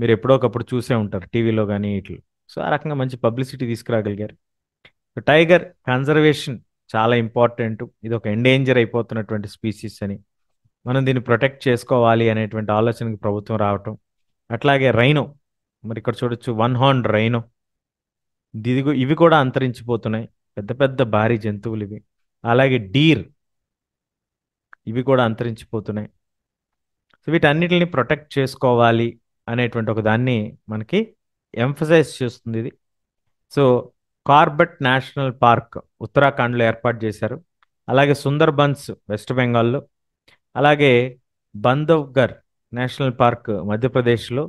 [SPEAKER 1] మీరు ఎప్పుడో ఒకప్పుడు చూసే ఉంటారు టీవీలో కానీ ఇట్లు సో ఆ రకంగా మంచి పబ్లిసిటీ తీసుకురాగలిగారు టైగర్ కన్జర్వేషన్ చాలా ఇంపార్టెంట్ ఇది ఒక ఎండేంజర్ అయిపోతున్నటువంటి స్పీసీస్ అని మనం దీన్ని ప్రొటెక్ట్ చేసుకోవాలి అనేటువంటి ఆలోచనకి ప్రభుత్వం రావటం అట్లాగే రైనో మరి ఇక్కడ చూడొచ్చు వన్ హార్న్ రైనో దిగు ఇవి కూడా అంతరించిపోతున్నాయి పెద్ద పెద్ద భారీ జంతువులు ఇవి అలాగే డీర్ ఇవి కూడా అంతరించిపోతున్నాయి సో వీటన్నిటిని ప్రొటెక్ట్ చేసుకోవాలి అనేటువంటి ఒక దాన్ని మనకి ఎంఫసైజ్ చేస్తుంది ఇది సో కార్బెట్ నేషనల్ పార్క్ ఉత్తరాఖండ్లో ఏర్పాటు చేశారు అలాగే సుందర్బన్స్ వెస్ట్ బెంగాల్లో అలాగే బంధవ్గర్ నేషనల్ పార్క్ మధ్యప్రదేశ్లో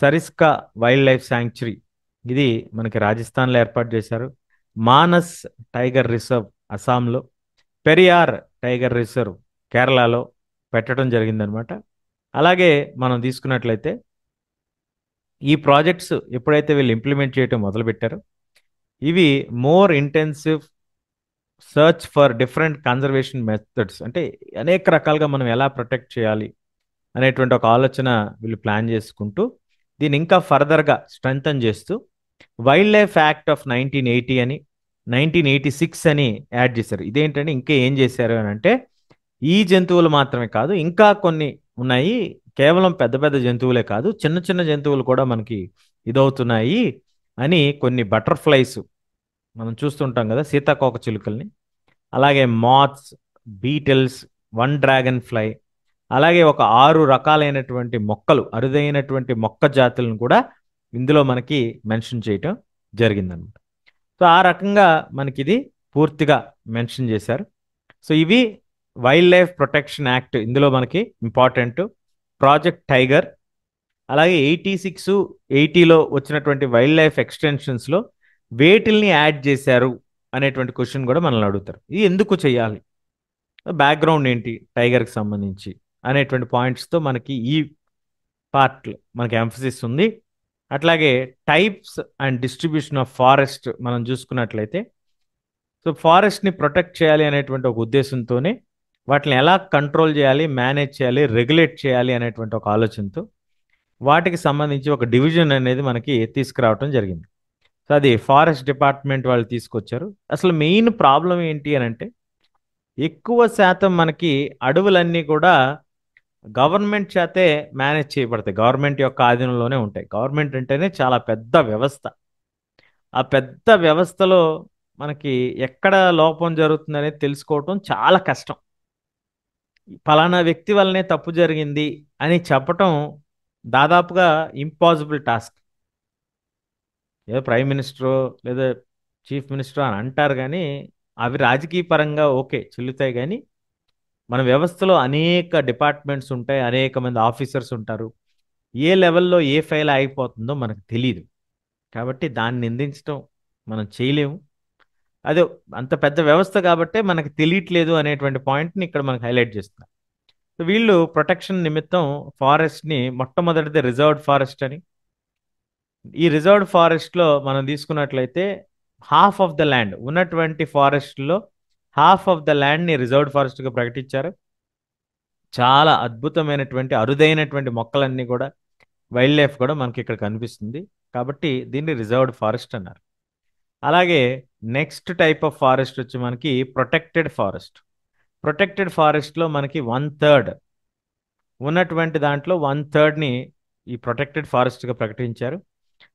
[SPEAKER 1] సరిస్కా వైల్డ్ లైఫ్ శాంక్చురీ ఇది మనకి రాజస్థాన్లో ఏర్పాటు చేశారు మానస్ టైగర్ రిజర్వ్ అస్సాంలో పెరియార్ టైగర్ రిజర్వ్ కేరళలో పెట్టడం జరిగిందనమాట అలాగే మనం తీసుకున్నట్లయితే ఈ ప్రాజెక్ట్స్ ఎప్పుడైతే వీళ్ళు ఇంప్లిమెంట్ చేయటం మొదలుపెట్టారో ఇవి more intensive search for different conservation methods అంటే అనేక రకాలుగా మనం ఎలా ప్రొటెక్ట్ చేయాలి అనేటువంటి ఒక ఆలోచన వీళ్ళు ప్లాన్ చేసుకుంటూ దీన్ని ఇంకా ఫర్దర్గా స్ట్రెంగ్తన్ చేస్తూ wild life act of nineteen eighty అని నైన్టీన్ ఎయిటీ సిక్స్ అని యాడ్ చేశారు ఇదేంటంటే ఇంకా ఏం చేశారు అని అంటే ఈ జంతువులు మాత్రమే కాదు ఇంకా కొన్ని ఉన్నాయి కేవలం పెద్ద పెద్ద జంతువులే కాదు చిన్న చిన్న జంతువులు కూడా మనకి ఇదవుతున్నాయి అని కొన్ని బటర్ఫ్లైస్ మనం చూస్తుంటాం కదా సీతాకోక చిలుకల్ని అలాగే moths beetles one dragonfly అలాగే ఒక ఆరు రకాలైనటువంటి మొక్కలు అరుదైనటువంటి మొక్క జాతులను కూడా ఇందులో మనకి మెన్షన్ చేయటం జరిగిందనమాట సో ఆ రకంగా మనకి ఇది పూర్తిగా మెన్షన్ చేశారు సో ఇవి వైల్డ్ లైఫ్ ప్రొటెక్షన్ యాక్ట్ ఇందులో మనకి ఇంపార్టెంట్ ప్రాజెక్ట్ టైగర్ అలాగే ఎయిటీ సిక్స్ ఎయిటీలో వచ్చినటువంటి వైల్డ్ లైఫ్ ఎక్స్టెన్షన్స్లో వేటిల్ని యాడ్ చేశారు అనేటువంటి క్వశ్చన్ కూడా మనల్ని అడుగుతారు ఇది ఎందుకు చేయాలి బ్యాక్గ్రౌండ్ ఏంటి టైగర్కి సంబంధించి అనేటువంటి పాయింట్స్తో మనకి ఈ పార్ట్లు మనకి ఎంఫసిస్ ఉంది అట్లాగే types and distribution of forest మనం చూసుకున్నట్లయితే సో ఫారెస్ట్ని ప్రొటెక్ట్ చేయాలి అనేటువంటి ఒక ఉద్దేశంతోనే వాటిని ఎలా కంట్రోల్ చేయాలి మేనేజ్ చేయాలి రెగ్యులేట్ చేయాలి అనేటువంటి ఒక ఆలోచనతో వాటికి సంబంధించి ఒక డివిజన్ అనేది మనకి తీసుకురావటం జరిగింది సో అది ఫారెస్ట్ డిపార్ట్మెంట్ వాళ్ళు తీసుకొచ్చారు అసలు మెయిన్ ప్రాబ్లం ఏంటి అని అంటే ఎక్కువ శాతం మనకి అడవులన్నీ కూడా గవర్నమెంట్ చేతే మేనేజ్ చేయబడతాయి గవర్నమెంట్ యొక్క ఆధీనంలోనే ఉంటాయి గవర్నమెంట్ అంటేనే చాలా పెద్ద వ్యవస్థ ఆ పెద్ద వ్యవస్థలో మనకి ఎక్కడ లోపం జరుగుతుందనేది తెలుసుకోవటం చాలా కష్టం ఫలానా వ్యక్తి వల్లనే తప్పు జరిగింది అని చెప్పటం దాదాపుగా ఇంపాసిబుల్ టాస్క్ ఏదో ప్రైమ్ మినిస్టర్ లేదా చీఫ్ మినిస్టర్ అని అంటారు కానీ అవి రాజకీయ పరంగా ఓకే చెల్లుతాయి కానీ మన వ్యవస్థలో అనేక డిపార్ట్మెంట్స్ ఉంటాయి అనేక మంది ఆఫీసర్స్ ఉంటారు ఏ లెవెల్లో ఏ ఫైల్ ఆగిపోతుందో మనకు తెలియదు కాబట్టి దాన్ని నిందించడం మనం చేయలేము అదే అంత పెద్ద వ్యవస్థ కాబట్టే మనకు తెలియట్లేదు అనేటువంటి పాయింట్ని ఇక్కడ మనకు హైలైట్ చేస్తున్నారు వీళ్ళు ప్రొటెక్షన్ నిమిత్తం ఫారెస్ట్ని మొట్టమొదటిది రిజర్వ్డ్ ఫారెస్ట్ అని ఈ రిజర్వ్డ్ ఫారెస్ట్లో మనం తీసుకున్నట్లయితే హాఫ్ ఆఫ్ ద ల్యాండ్ ఉన్నటువంటి ఫారెస్ట్లో హాఫ్ ఆఫ్ ద ల్యాండ్ని రిజర్వ్డ్ ఫారెస్ట్గా ప్రకటించారు చాలా అద్భుతమైనటువంటి అరుదైనటువంటి మొక్కలన్నీ కూడా వైల్డ్ లైఫ్ కూడా మనకి ఇక్కడ కనిపిస్తుంది కాబట్టి దీన్ని రిజర్వ్డ్ ఫారెస్ట్ అన్నారు అలాగే నెక్స్ట్ టైప్ ఆఫ్ ఫారెస్ట్ వచ్చి మనకి ప్రొటెక్టెడ్ ఫారెస్ట్ ప్రొటెక్టెడ్ ఫారెస్ట్లో మనకి వన్ థర్డ్ ఉన్నటువంటి దాంట్లో వన్ థర్డ్ని ఈ ప్రొటెక్టెడ్ ఫారెస్ట్గా ప్రకటించారు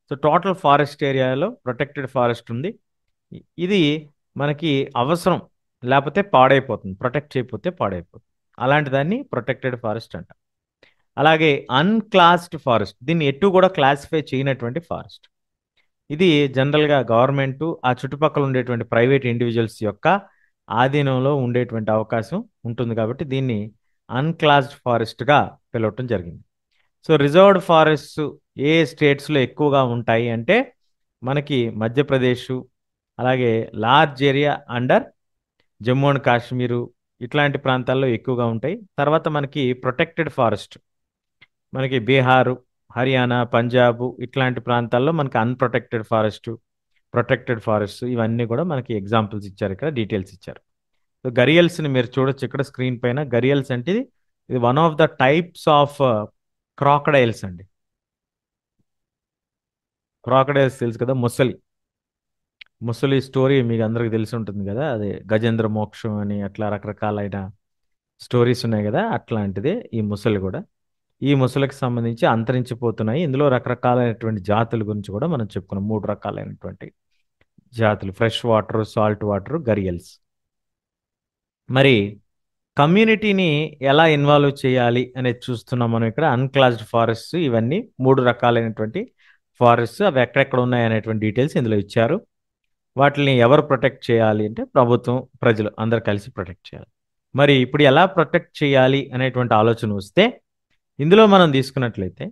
[SPEAKER 1] సో టోటల్ ఫారెస్ట్ ఏరియాలో ప్రొటెక్టెడ్ ఫారెస్ట్ ఉంది ఇది మనకి అవసరం లేకపోతే పాడైపోతుంది ప్రొటెక్ట్ చేయకపోతే పాడైపోతుంది అలాంటి దాన్ని ప్రొటెక్టెడ్ ఫారెస్ట్ అంట అలాగే అన్క్లాస్డ్ ఫారెస్ట్ దీన్ని ఎటు కూడా క్లాసిఫై చేయనటువంటి ఫారెస్ట్ ఇది జనరల్గా గవర్నమెంట్ ఆ చుట్టుపక్కల ఉండేటువంటి ప్రైవేట్ ఇండివిజువల్స్ యొక్క ఆధీనంలో ఉండేటువంటి అవకాశం ఉంటుంది కాబట్టి దీన్ని అన్క్లాస్డ్ ఫారెస్ట్గా పిలవటం జరిగింది సో రిజర్వ్డ్ ఫారెస్ట్స్ ఏ స్టేట్స్లో ఎక్కువగా ఉంటాయి అంటే మనకి మధ్యప్రదేశ్ అలాగే large area under Jammu and Kashmir ఇట్లాంటి ప్రాంతాల్లో ఎక్కువగా ఉంటాయి తర్వాత మనకి ప్రొటెక్టెడ్ ఫారెస్ట్ మనకి బీహారు హర్యానా పంజాబ్ ఇట్లాంటి ప్రాంతాల్లో మనకి అన్ప్రొటెక్టెడ్ ఫారెస్ట్ ప్రొటెక్టెడ్ ఫారెస్ట్ ఇవన్నీ కూడా మనకి ఎగ్జాంపుల్స్ ఇచ్చారు ఇక్కడ డీటెయిల్స్ ఇచ్చారు సో గరియల్స్ని మీరు చూడొచ్చు ఇక్కడ స్క్రీన్ పైన గరియల్స్ అంటే ఇది one of the types of crocodiles అండి క్రాకడైల్స్ తెలుసు కదా ముసలి ముసలి స్టోరీ మీకు అందరికి తెలిసి ఉంటుంది కదా అదే గజేంద్ర మోక్షం అని అట్లా రకరకాలైన స్టోరీస్ ఉన్నాయి కదా అట్లాంటిదే ఈ ముసలి కూడా ఈ ముసలికి సంబంధించి అంతరించిపోతున్నాయి ఇందులో రకరకాలైనటువంటి జాతుల గురించి కూడా మనం చెప్పుకున్నాం మూడు రకాలైనటువంటి జాతులు fresh water salt water gharials మరి కమ్యూనిటీని ఎలా ఇన్వాల్వ్ చేయాలి అనేది చూస్తున్నాం మనం ఇక్కడ అన్క్లాజ్డ్ ఫారెస్ట్ ఇవన్నీ మూడు రకాలైనటువంటి ఫారెస్ట్ అవి ఎక్కడెక్కడ ఉన్నాయి అనేటువంటి డీటెయిల్స్ ఇందులో ఇచ్చారు వాటిని ఎవరు ప్రొటెక్ట్ చేయాలి అంటే ప్రభుత్వం ప్రజలు అందరు కలిసి ప్రొటెక్ట్ చేయాలి మరి ఇప్పుడు ఎలా ప్రొటెక్ట్ చేయాలి అనేటువంటి ఆలోచన వస్తే ఇందులో మనం తీసుకున్నట్లయితే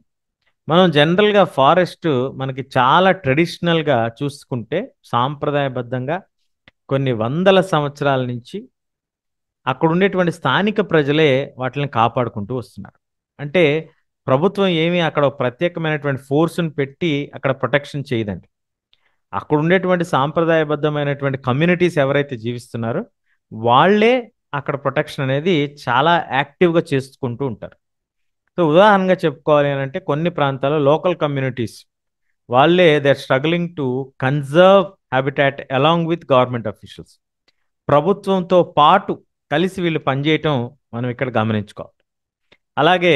[SPEAKER 1] మనం జనరల్గా ఫారెస్ట్ మనకి చాలా ట్రెడిషనల్గా చూసుకుంటే సాంప్రదాయబద్ధంగా కొన్ని వందల సంవత్సరాల నుంచి అక్కడ ఉండేటువంటి స్థానిక ప్రజలే వాటిని కాపాడుకుంటూ వస్తున్నారు అంటే ప్రభుత్వం ఏమీ అక్కడ ప్రత్యేకమైనటువంటి ఫోర్స్ని పెట్టి అక్కడ ప్రొటెక్షన్ చేయదండి అక్కడ ఉండేటువంటి సాంప్రదాయబద్ధమైనటువంటి కమ్యూనిటీస్ ఎవరైతే జీవిస్తున్నారో వాళ్ళే అక్కడ ప్రొటెక్షన్ అనేది చాలా యాక్టివ్గా చేసుకుంటూ ఉంటారు సో ఉదాహరణగా చెప్పుకోవాలి అంటే కొన్ని ప్రాంతాల్లో లోకల్ కమ్యూనిటీస్ వాళ్ళే they struggling to conserve habitat along with government officials ప్రభుత్వంతో పాటు కలిసి వీళ్ళు పనిచేయటం మనం ఇక్కడ గమనించుకోవాలి అలాగే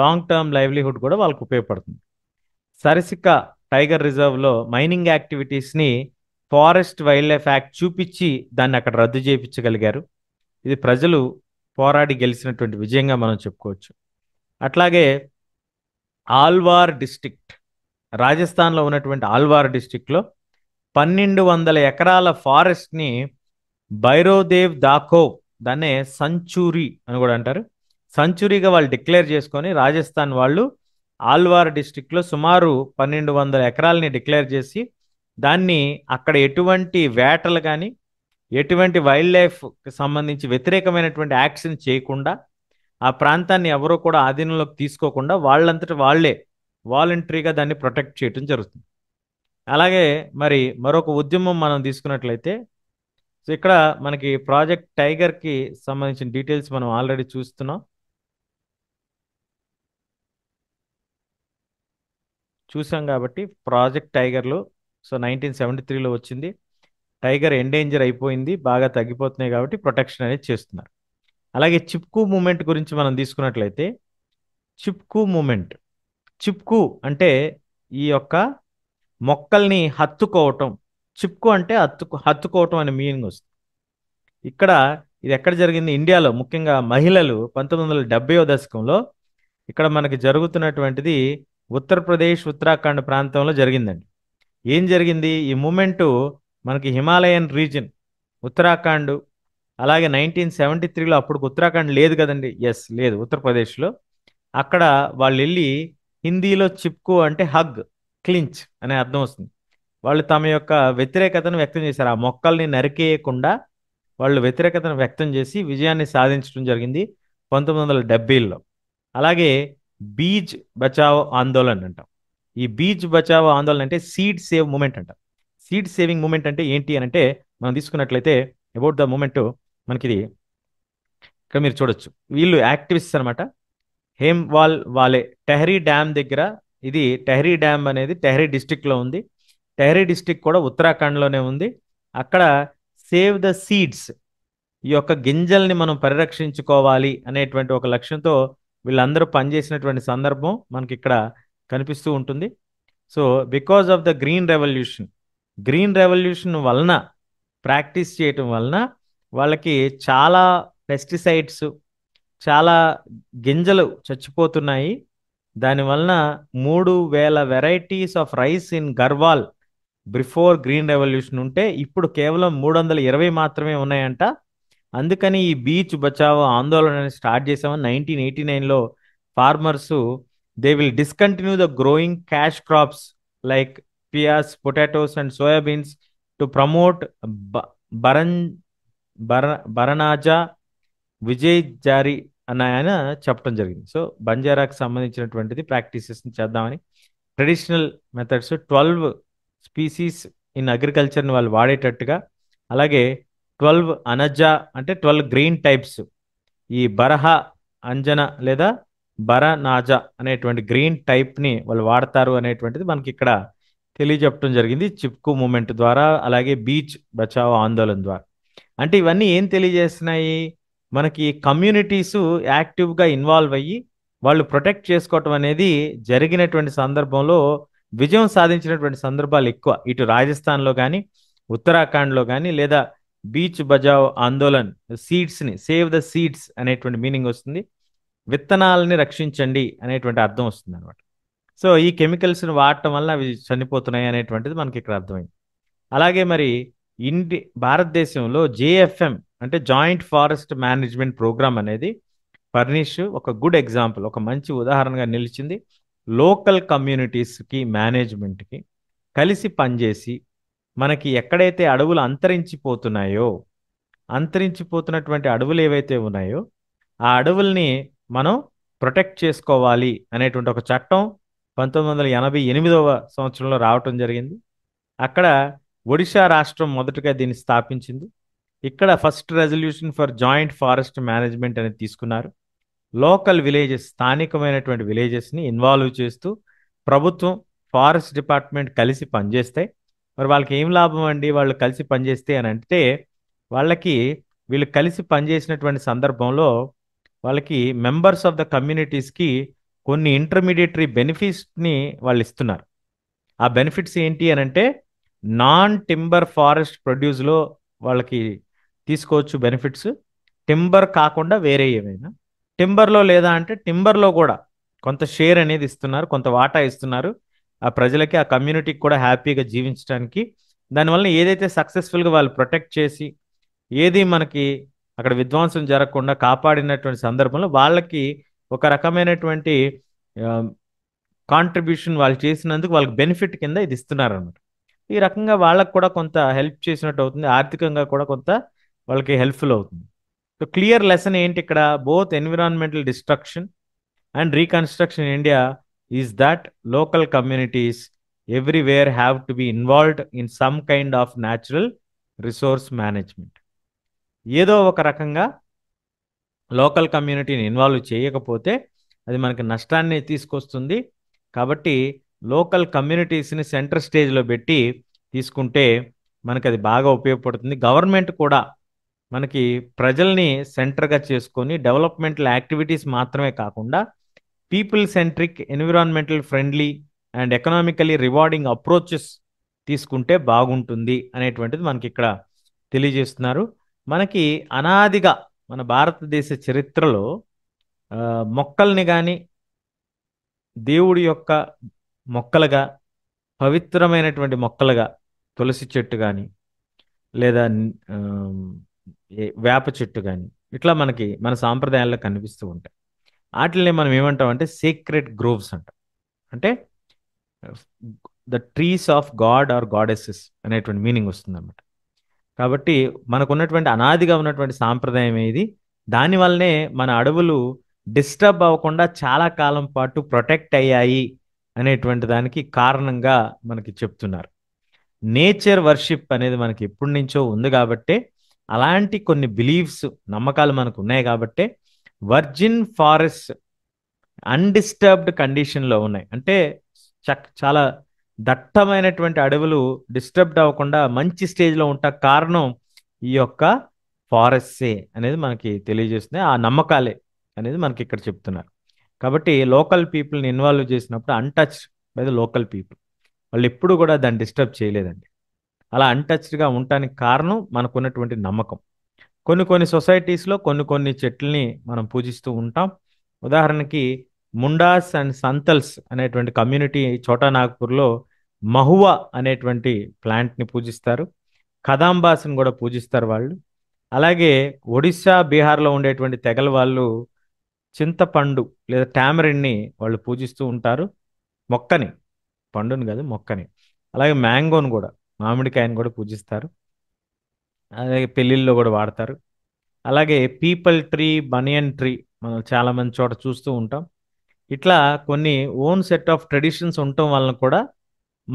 [SPEAKER 1] లాంగ్ టర్మ్ లైవ్లీహుడ్ కూడా వాళ్ళకు ఉపయోగపడుతుంది సరిసిక్క టైగర్ రిజర్వ్లో మైనింగ్ యాక్టివిటీస్ని ఫారెస్ట్ వైల్డ్ లైఫ్ యాక్ట్ చూపించి దాన్ని అక్కడ రద్దు చేయించగలిగారు ఇది ప్రజలు పోరాడి గెలిచినటువంటి విజయంగా మనం చెప్పుకోవచ్చు అట్లాగే ఆల్వార్ డిస్టిక్ట్ రాజస్థాన్లో ఉన్నటువంటి ఆల్వార్ డిస్టిక్లో పన్నెండు వందల ఎకరాల ఫారెస్ట్ని బైరోదేవ్ దాకో దాన్నే సంచూరీ అని కూడా అంటారు సంచూరీగా వాళ్ళు డిక్లేర్ చేసుకొని రాజస్థాన్ వాళ్ళు ఆల్వార్ డిస్టిక్లో సుమారు పన్నెండు వందల ఎకరాలని డిక్లేర్ చేసి దాన్ని అక్కడ ఎటువంటి వేటలు కానీ ఎటువంటి వైల్డ్ లైఫ్కి సంబంధించి వ్యతిరేకమైనటువంటి యాక్షన్ చేయకుండా ఆ ప్రాంతాన్ని ఎవరూ కూడా ఆధీనంలోకి తీసుకోకుండా వాళ్ళంతటి వాళ్లే వాలంటరీగా దాన్ని ప్రొటెక్ట్ చేయటం జరుగుతుంది అలాగే మరి మరొక ఉద్యమం మనం తీసుకున్నట్లయితే సో ఇక్కడ మనకి ప్రాజెక్ట్ టైగర్కి సంబంధించిన డీటెయిల్స్ మనం ఆల్రెడీ చూస్తున్నాం చూసాం కాబట్టి ప్రాజెక్ట్ టైగర్లో సో నైన్టీన్ సెవెంటీ త్రీలో వచ్చింది టైగర్ ఎండేంజర్ అయిపోయింది బాగా తగ్గిపోతున్నాయి కాబట్టి ప్రొటెక్షన్ అనేది చేస్తున్నారు అలాగే చిప్కు మూమెంట్ గురించి మనం తీసుకున్నట్లయితే చిప్కు మూమెంట్ చిప్కు అంటే ఈ యొక్క మొక్కల్ని హత్తుకోవటం చిప్కు అంటే హత్తుకు హత్తుకోవటం అనే మీనింగ్ వస్తుంది ఇక్కడ ఇది ఎక్కడ జరిగింది ఇండియాలో ముఖ్యంగా మహిళలు పంతొమ్మిది వందల డెబ్బైవ దశకంలో ఇక్కడ మనకి జరుగుతున్నటువంటిది ఉత్తరప్రదేశ్ ఉత్తరాఖండ్ ప్రాంతంలో జరిగిందండి ఏం జరిగింది ఈ మూమెంటు మనకి హిమాలయన్ రీజన్ ఉత్తరాఖండ్ అలాగే నైన్టీన్ సెవెంటీ త్రీలో అప్పుడు ఉత్తరాఖండ్ లేదు కదండి ఎస్ లేదు ఉత్తరప్రదేశ్లో అక్కడ వాళ్ళు వెళ్ళి హిందీలో చిప్కు అంటే హగ్ క్లించ్ అనే అర్థం వస్తుంది వాళ్ళు తమ యొక్క వ్యతిరేకతను వ్యక్తం చేశారు ఆ మొక్కల్ని నరికేయకుండా వాళ్ళు వ్యతిరేకతను వ్యక్తం చేసి విజయాన్ని సాధించడం జరిగింది పంతొమ్మిది వందల డెబ్బైలో అలాగే బీజ్ బచావ్ ఆందోళన్ అంటాం ఈ బీజ్ బచావ్ ఆందోళన అంటే సీడ్ సేవ్ మూమెంట్ అంటాం సీడ్ సేవింగ్ మూమెంట్ అంటే ఏంటి అని అంటే మనం తీసుకున్నట్లయితే అబౌట్ ద మూమెంట్ మనకి ఇది ఇక్కడ మీరు చూడొచ్చు వీళ్ళు యాక్టివిస్ట్ అనమాట వాల్ వాలే టెహరీ డ్యామ్ దగ్గర ఇది టెహరీ డ్యామ్ అనేది టెహరీ డిస్టిక్లో ఉంది టెహరీ డిస్టిక్ కూడా ఉత్తరాఖండ్లోనే ఉంది అక్కడ సేవ్ ద సీడ్స్ ఈ యొక్క గింజల్ని మనం పరిరక్షించుకోవాలి అనేటువంటి ఒక లక్ష్యంతో వీళ్ళందరూ పనిచేసినటువంటి సందర్భం మనకి ఇక్కడ కనిపిస్తూ ఉంటుంది so because of the green revolution green revolution వలన ప్రాక్టీస్ చేయటం వలన వాళ్ళకి చాలా పెస్టిసైడ్స్ చాలా గింజలు చచ్చిపోతున్నాయి దానివలన మూడు వేల varieties of rice in Garhwal before green revolution ఉంటే ఇప్పుడు కేవలం మూడు వందల ఇరవై మాత్రమే ఉన్నాయంట అందుకని ఈ బీచ్ బచావో ఆందోళన స్టార్ట్ చేసామని నైన్టీన్ ఎయిటీ నైన్లో farmers they will discontinue the growing cash crops like peas potatoes and soybeans to promote బరన్ బర బరనాజా విజయ్ జారీ అన్న ఆయన చెప్పడం జరిగింది సో బంజారాకు సంబంధించినటువంటిది ప్రాక్టీసెస్ని చేద్దామని traditional methods twelve species in అగ్రికల్చర్ని వాళ్ళు వాడేటట్టుగా అలాగే ట్వెల్వ్ అనజా అంటే ట్వెల్వ్ గ్రీన్ టైప్స్ ఈ బరహ అంజన లేదా బరనాజా అనేటువంటి గ్రీన్ టైప్ని వాళ్ళు వాడతారు అనేటువంటిది మనకి ఇక్కడ తెలియజెప్పడం జరిగింది చిప్కు మూమెంట్ ద్వారా అలాగే బీచ్ బచావ్ ఆందోళన ద్వారా అంటే ఇవన్నీ ఏం తెలియజేస్తున్నాయి మనకి కమ్యూనిటీస్ యాక్టివ్గా ఇన్వాల్వ్ అయ్యి వాళ్ళు ప్రొటెక్ట్ చేసుకోవటం అనేది జరిగినటువంటి సందర్భంలో విజయం సాధించినటువంటి సందర్భాలు ఎక్కువ ఇటు రాజస్థాన్లో కానీ ఉత్తరాఖండ్లో కానీ లేదా బీచ్ బజావ్ ఆందోళన్ సీడ్స్ని సేవ్ ద సీడ్స్ అనేటువంటి మీనింగ్ వస్తుంది విత్తనాలని రక్షించండి అనేటువంటి అర్థం వస్తుంది అనమాట సో ఈ కెమికల్స్ని వాడటం వల్ల అవి చనిపోతున్నాయి అనేటువంటిది మనకి ఇక్కడ అర్థమైంది అలాగే మరి ఇండి భారతదేశంలో జేఎఫ్ఎం అంటే జాయింట్ ఫారెస్ట్ మేనేజ్మెంట్ ప్రోగ్రామ్ అనేది ఫర్నిష్ ఒక గుడ్ ఎగ్జాంపుల్ ఒక మంచి ఉదాహరణగా నిలిచింది లోకల్ కమ్యూనిటీస్కి మేనేజ్మెంట్కి కలిసి పనిచేసి మనకి ఎక్కడైతే అడవులు అంతరించిపోతున్నాయో అంతరించిపోతున్నటువంటి అడవులు ఏవైతే ఉన్నాయో ఆ అడవుల్ని మనం ప్రొటెక్ట్ చేసుకోవాలి అనేటువంటి ఒక చట్టం పంతొమ్మిది వందల ఎనభై ఎనిమిదవ సంవత్సరంలో రావటం జరిగింది అక్కడ ఒడిశా రాష్ట్రం మొదటగా దీన్ని స్థాపించింది ఇక్కడ first resolution for joint forest management అనేది తీసుకున్నారు లోకల్ విలేజెస్ స్థానికమైనటువంటి విలేజెస్ని ఇన్వాల్వ్ చేస్తూ ప్రభుత్వం ఫారెస్ట్ డిపార్ట్మెంట్ కలిసి పనిచేస్తాయి మరి వాళ్ళకి ఏం లాభం అండి వాళ్ళు కలిసి పనిచేస్తే అని అంటే వాళ్ళకి వీళ్ళు కలిసి పనిచేసినటువంటి సందర్భంలో వాళ్ళకి మెంబర్స్ ఆఫ్ ద కమ్యూనిటీస్కి కొన్ని ఇంటర్మీడియటరీ బెనిఫిట్స్ని వాళ్ళు ఇస్తున్నారు ఆ బెనిఫిట్స్ ఏంటి అని అంటే నాన్ టింబర్ ఫారెస్ట్ ప్రొడ్యూస్లో వాళ్ళకి తీసుకోవచ్చు బెనిఫిట్స్ టింబర్ కాకుండా వేరే ఏమైనా టింబర్లో లేదా అంటే టింబర్లో కూడా కొంత షేర్ అనేది ఇస్తున్నారు కొంత వాటా ఇస్తున్నారు ఆ ప్రజలకి ఆ కమ్యూనిటీకి కూడా హ్యాపీగా జీవించడానికి దానివల్ల ఏదైతే సక్సెస్ఫుల్గా వాళ్ళు ప్రొటెక్ట్ చేసి ఏది మనకి అక్కడ విధ్వంసం జరగకుండా కాపాడినటువంటి సందర్భంలో వాళ్ళకి ఒక రకమైనటువంటి కాంట్రిబ్యూషన్ వాళ్ళు చేసినందుకు వాళ్ళకి బెనిఫిట్ కింద ఇది ఇస్తున్నారనమాట ఈ రకంగా వాళ్ళకు కూడా కొంత హెల్ప్ చేసినట్టు అవుతుంది ఆర్థికంగా కూడా కొంత వాళ్ళకి హెల్ప్ఫుల్ అవుతుంది సో క్లియర్ లెసన్ ఏంటి ఇక్కడ both environmental destruction and reconstruction India is that local communities everywhere have to be involved in some kind of natural resource management ఏదో ఒక రకంగా లోకల్ కమ్యూనిటీని ఇన్వాల్వ్ చేయకపోతే అది మనకి నష్టాన్ని తీసుకొస్తుంది కాబట్టి లోకల్ కమ్యూనిటీస్ని సెంటర్ స్టేజ్లో పెట్టి తీసుకుంటే మనకి అది బాగా ఉపయోగపడుతుంది గవర్నమెంట్ కూడా మనకి ప్రజల్ని సెంటర్గా చేసుకొని డెవలప్మెంటల్ యాక్టివిటీస్ మాత్రమే కాకుండా people centric environmental friendly and economically rewarding approaches తీసుకుంటే బాగుంటుంది అనేటువంటిది మనకి ఇక్కడ తెలియజేస్తున్నారు మనకి అనాదిగా మన భారతదేశ చరిత్రలో మొక్కల్ని కానీ దేవుడి యొక్క మొక్కలుగా పవిత్రమైనటువంటి మొక్కలుగా తులసి చెట్టు కానీ లేదా వేప చెట్టు కానీ ఇట్లా మనకి మన సాంప్రదాయాల్లో కనిపిస్తూ ఉంటాయి వాటిని మనం ఏమంటాం అంటే సీక్రెట్ గ్రోవ్స్ అంటాం అంటే the trees of god or goddesses అనేటువంటి మీనింగ్ వస్తుందన్నమాట కాబట్టి మనకు ఉన్నటువంటి అనాదిగా ఉన్నటువంటి సాంప్రదాయం ఏది దానివల్లనే మన అడవులు డిస్టర్బ్ అవ్వకుండా చాలా కాలం పాటు ప్రొటెక్ట్ అయ్యాయి అనేటువంటి దానికి కారణంగా మనకి చెప్తున్నారు నేచర్ వర్షిప్ అనేది మనకి ఎప్పటి నుంచో ఉంది కాబట్టే అలాంటి కొన్ని బిలీఫ్స్ నమ్మకాలు మనకు ఉన్నాయి కాబట్టే వర్జిన్ ఫారెస్ట్ అన్డిస్టర్బ్డ్ కండిషన్లో ఉన్నాయి అంటే చక్ చాలా దట్టమైనటువంటి అడవులు డిస్టర్బ్డ్ అవ్వకుండా మంచి స్టేజ్లో ఉంటా కారణం ఈ యొక్క ఫారెస్టే అనేది మనకి తెలియజేస్తుంది ఆ నమ్మకాలే అనేది మనకి ఇక్కడ చెప్తున్నారు కాబట్టి లోకల్ పీపుల్ని ఇన్వాల్వ్ చేసినప్పుడు untouched by the local people వాళ్ళు ఎప్పుడు కూడా దాన్ని డిస్టర్బ్ చేయలేదండి అలా అన్టచ్డ్గా ఉండటానికి కారణం మనకున్నటువంటి నమ్మకం కొన్ని కొన్ని సొసైటీస్లో కొన్ని కొన్ని చెట్లని మనం పూజిస్తూ ఉంటాం ఉదాహరణకి ముండాస్ అండ్ సంతల్స్ అనేటువంటి కమ్యూనిటీ చోటా నాగ్పూర్లో మహువా అనేటువంటి ప్లాంట్ని పూజిస్తారు కదాంబాస్ని కూడా పూజిస్తారు వాళ్ళు అలాగే ఒడిశా బీహార్లో ఉండేటువంటి తెగల వాళ్ళు చింతపండు లేదా టామరిన్ని వాళ్ళు పూజిస్తూ ఉంటారు మొక్కని పండుని కాదు మొక్కని అలాగే మ్యాంగోని కూడా మామిడికాయని కూడా పూజిస్తారు అలాగే పెళ్ళిళ్ళలో కూడా వాడతారు అలాగే పీపల్ ట్రీ బనియన్ ట్రీ మనం చాలా మంది చోట చూస్తూ ఉంటాం ఇట్లా కొన్ని ఓన్ సెట్ ఆఫ్ ట్రెడిషన్స్ ఉండటం వలన కూడా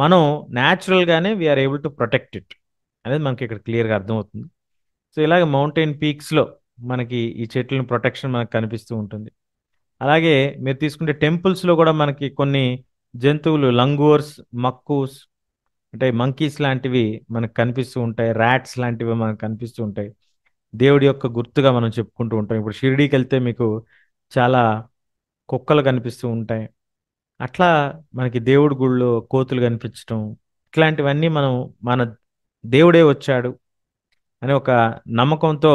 [SPEAKER 1] మనం న్యాచురల్గానే we are able to protect it అనేది మనకి ఇక్కడ క్లియర్గా అర్థమవుతుంది సో ఇలాగే మౌంటైన్ పీక్స్లో మనకి ఈ చెట్లను ప్రొటెక్షన్ మనకు కనిపిస్తూ ఉంటుంది అలాగే మీరు తీసుకుంటే టెంపుల్స్లో కూడా మనకి కొన్ని జంతువులు లంగోర్స్ మక్కూస్ అంటే మంకీస్ లాంటివి మనకు కనిపిస్తూ ఉంటాయి ర్యాట్స్ లాంటివి మనకు కనిపిస్తూ ఉంటాయి దేవుడి యొక్క గుర్తుగా మనం చెప్పుకుంటూ ఉంటాం ఇప్పుడు షిరిడీకి వెళ్తే మీకు చాలా కుక్కలు కనిపిస్తూ ఉంటాయి అట్లా మనకి దేవుడి గుళ్ళు కోతులు కనిపించడం ఇట్లాంటివన్నీ మనం మన దేవుడే వచ్చాడు అని ఒక నమ్మకంతో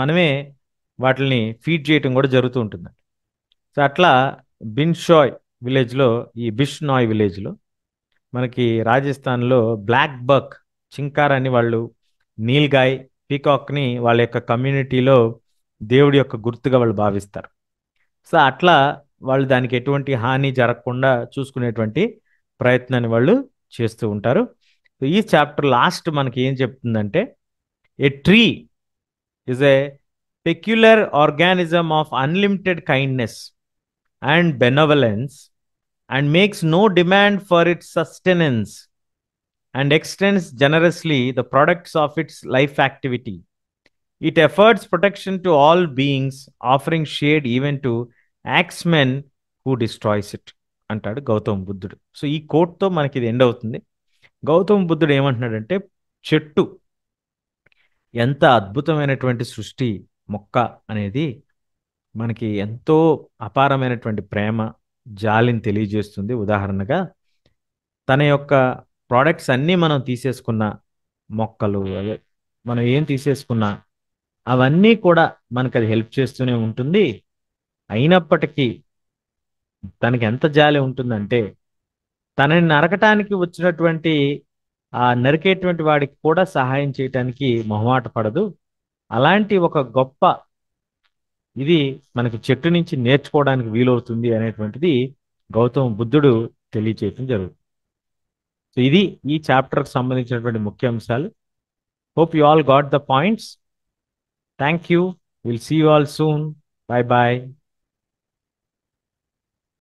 [SPEAKER 1] మనమే వాటిని ఫీడ్ చేయటం కూడా జరుగుతూ ఉంటుంది సో అట్లా బిన్ షాయ్ విలేజ్లో ఈ బిష్నాయ్ విలేజ్లో మనకి రాజస్థాన్లో బ్లాక్ బక్ చింకార్ అని వాళ్ళు నీల్గాయ్ పీకాక్ని వాళ్ళ యొక్క కమ్యూనిటీలో దేవుడి యొక్క గుర్తుగా వాళ్ళు భావిస్తారు సో అట్లా వాళ్ళు దానికి ఎటువంటి హాని జరగకుండా చూసుకునేటువంటి ప్రయత్నాన్ని వాళ్ళు చేస్తూ ఉంటారు ఈ చాప్టర్ లాస్ట్ మనకి ఏం చెప్తుందంటే a tree is a peculiar organism of unlimited kindness and benevolence and makes no demand for its sustenance and extends generously the products of its life activity. It affords protection to all beings, offering shade even to axemen who destroys it. అంటాడు గౌతమ్ బుద్ధుడు సో ఈ కోట్తో మనకి ఇది ఎండ్ అవుతుంది గౌతమ్ బుద్ధుడు ఏమంటున్నాడంటే చెట్టు ఎంత అద్భుతమైనటువంటి సృష్టి మొక్క అనేది మనకి ఎంతో అపారమైనటువంటి ప్రేమ జాలిని తెలియజేస్తుంది ఉదాహరణగా తన యొక్క ప్రోడక్ట్స్ అన్నీ మనం తీసేసుకున్న మొక్కలు అదే మనం ఏం తీసేసుకున్నా అవన్నీ కూడా మనకు అది హెల్ప్ చేస్తూనే ఉంటుంది అయినప్పటికీ తనకి ఎంత జాలి ఉంటుందంటే తనని నరకటానికి వచ్చినటువంటి ఆ నరికేటువంటి వాడికి కూడా సహాయం చేయటానికి మొహమాట పడదు అలాంటి ఒక గొప్ప ఇది మనకి చెట్టు నుంచి నేర్చుకోవడానికి వీలవుతుంది అనేటువంటిది గౌతమ బుద్ధుడు తెలియచేయటం జరుగుతుంది సో ఇది ఈ చాప్టర్కి సంబంధించినటువంటి ముఖ్య అంశాలు hope you all got the points thank you will see you all soon bye bye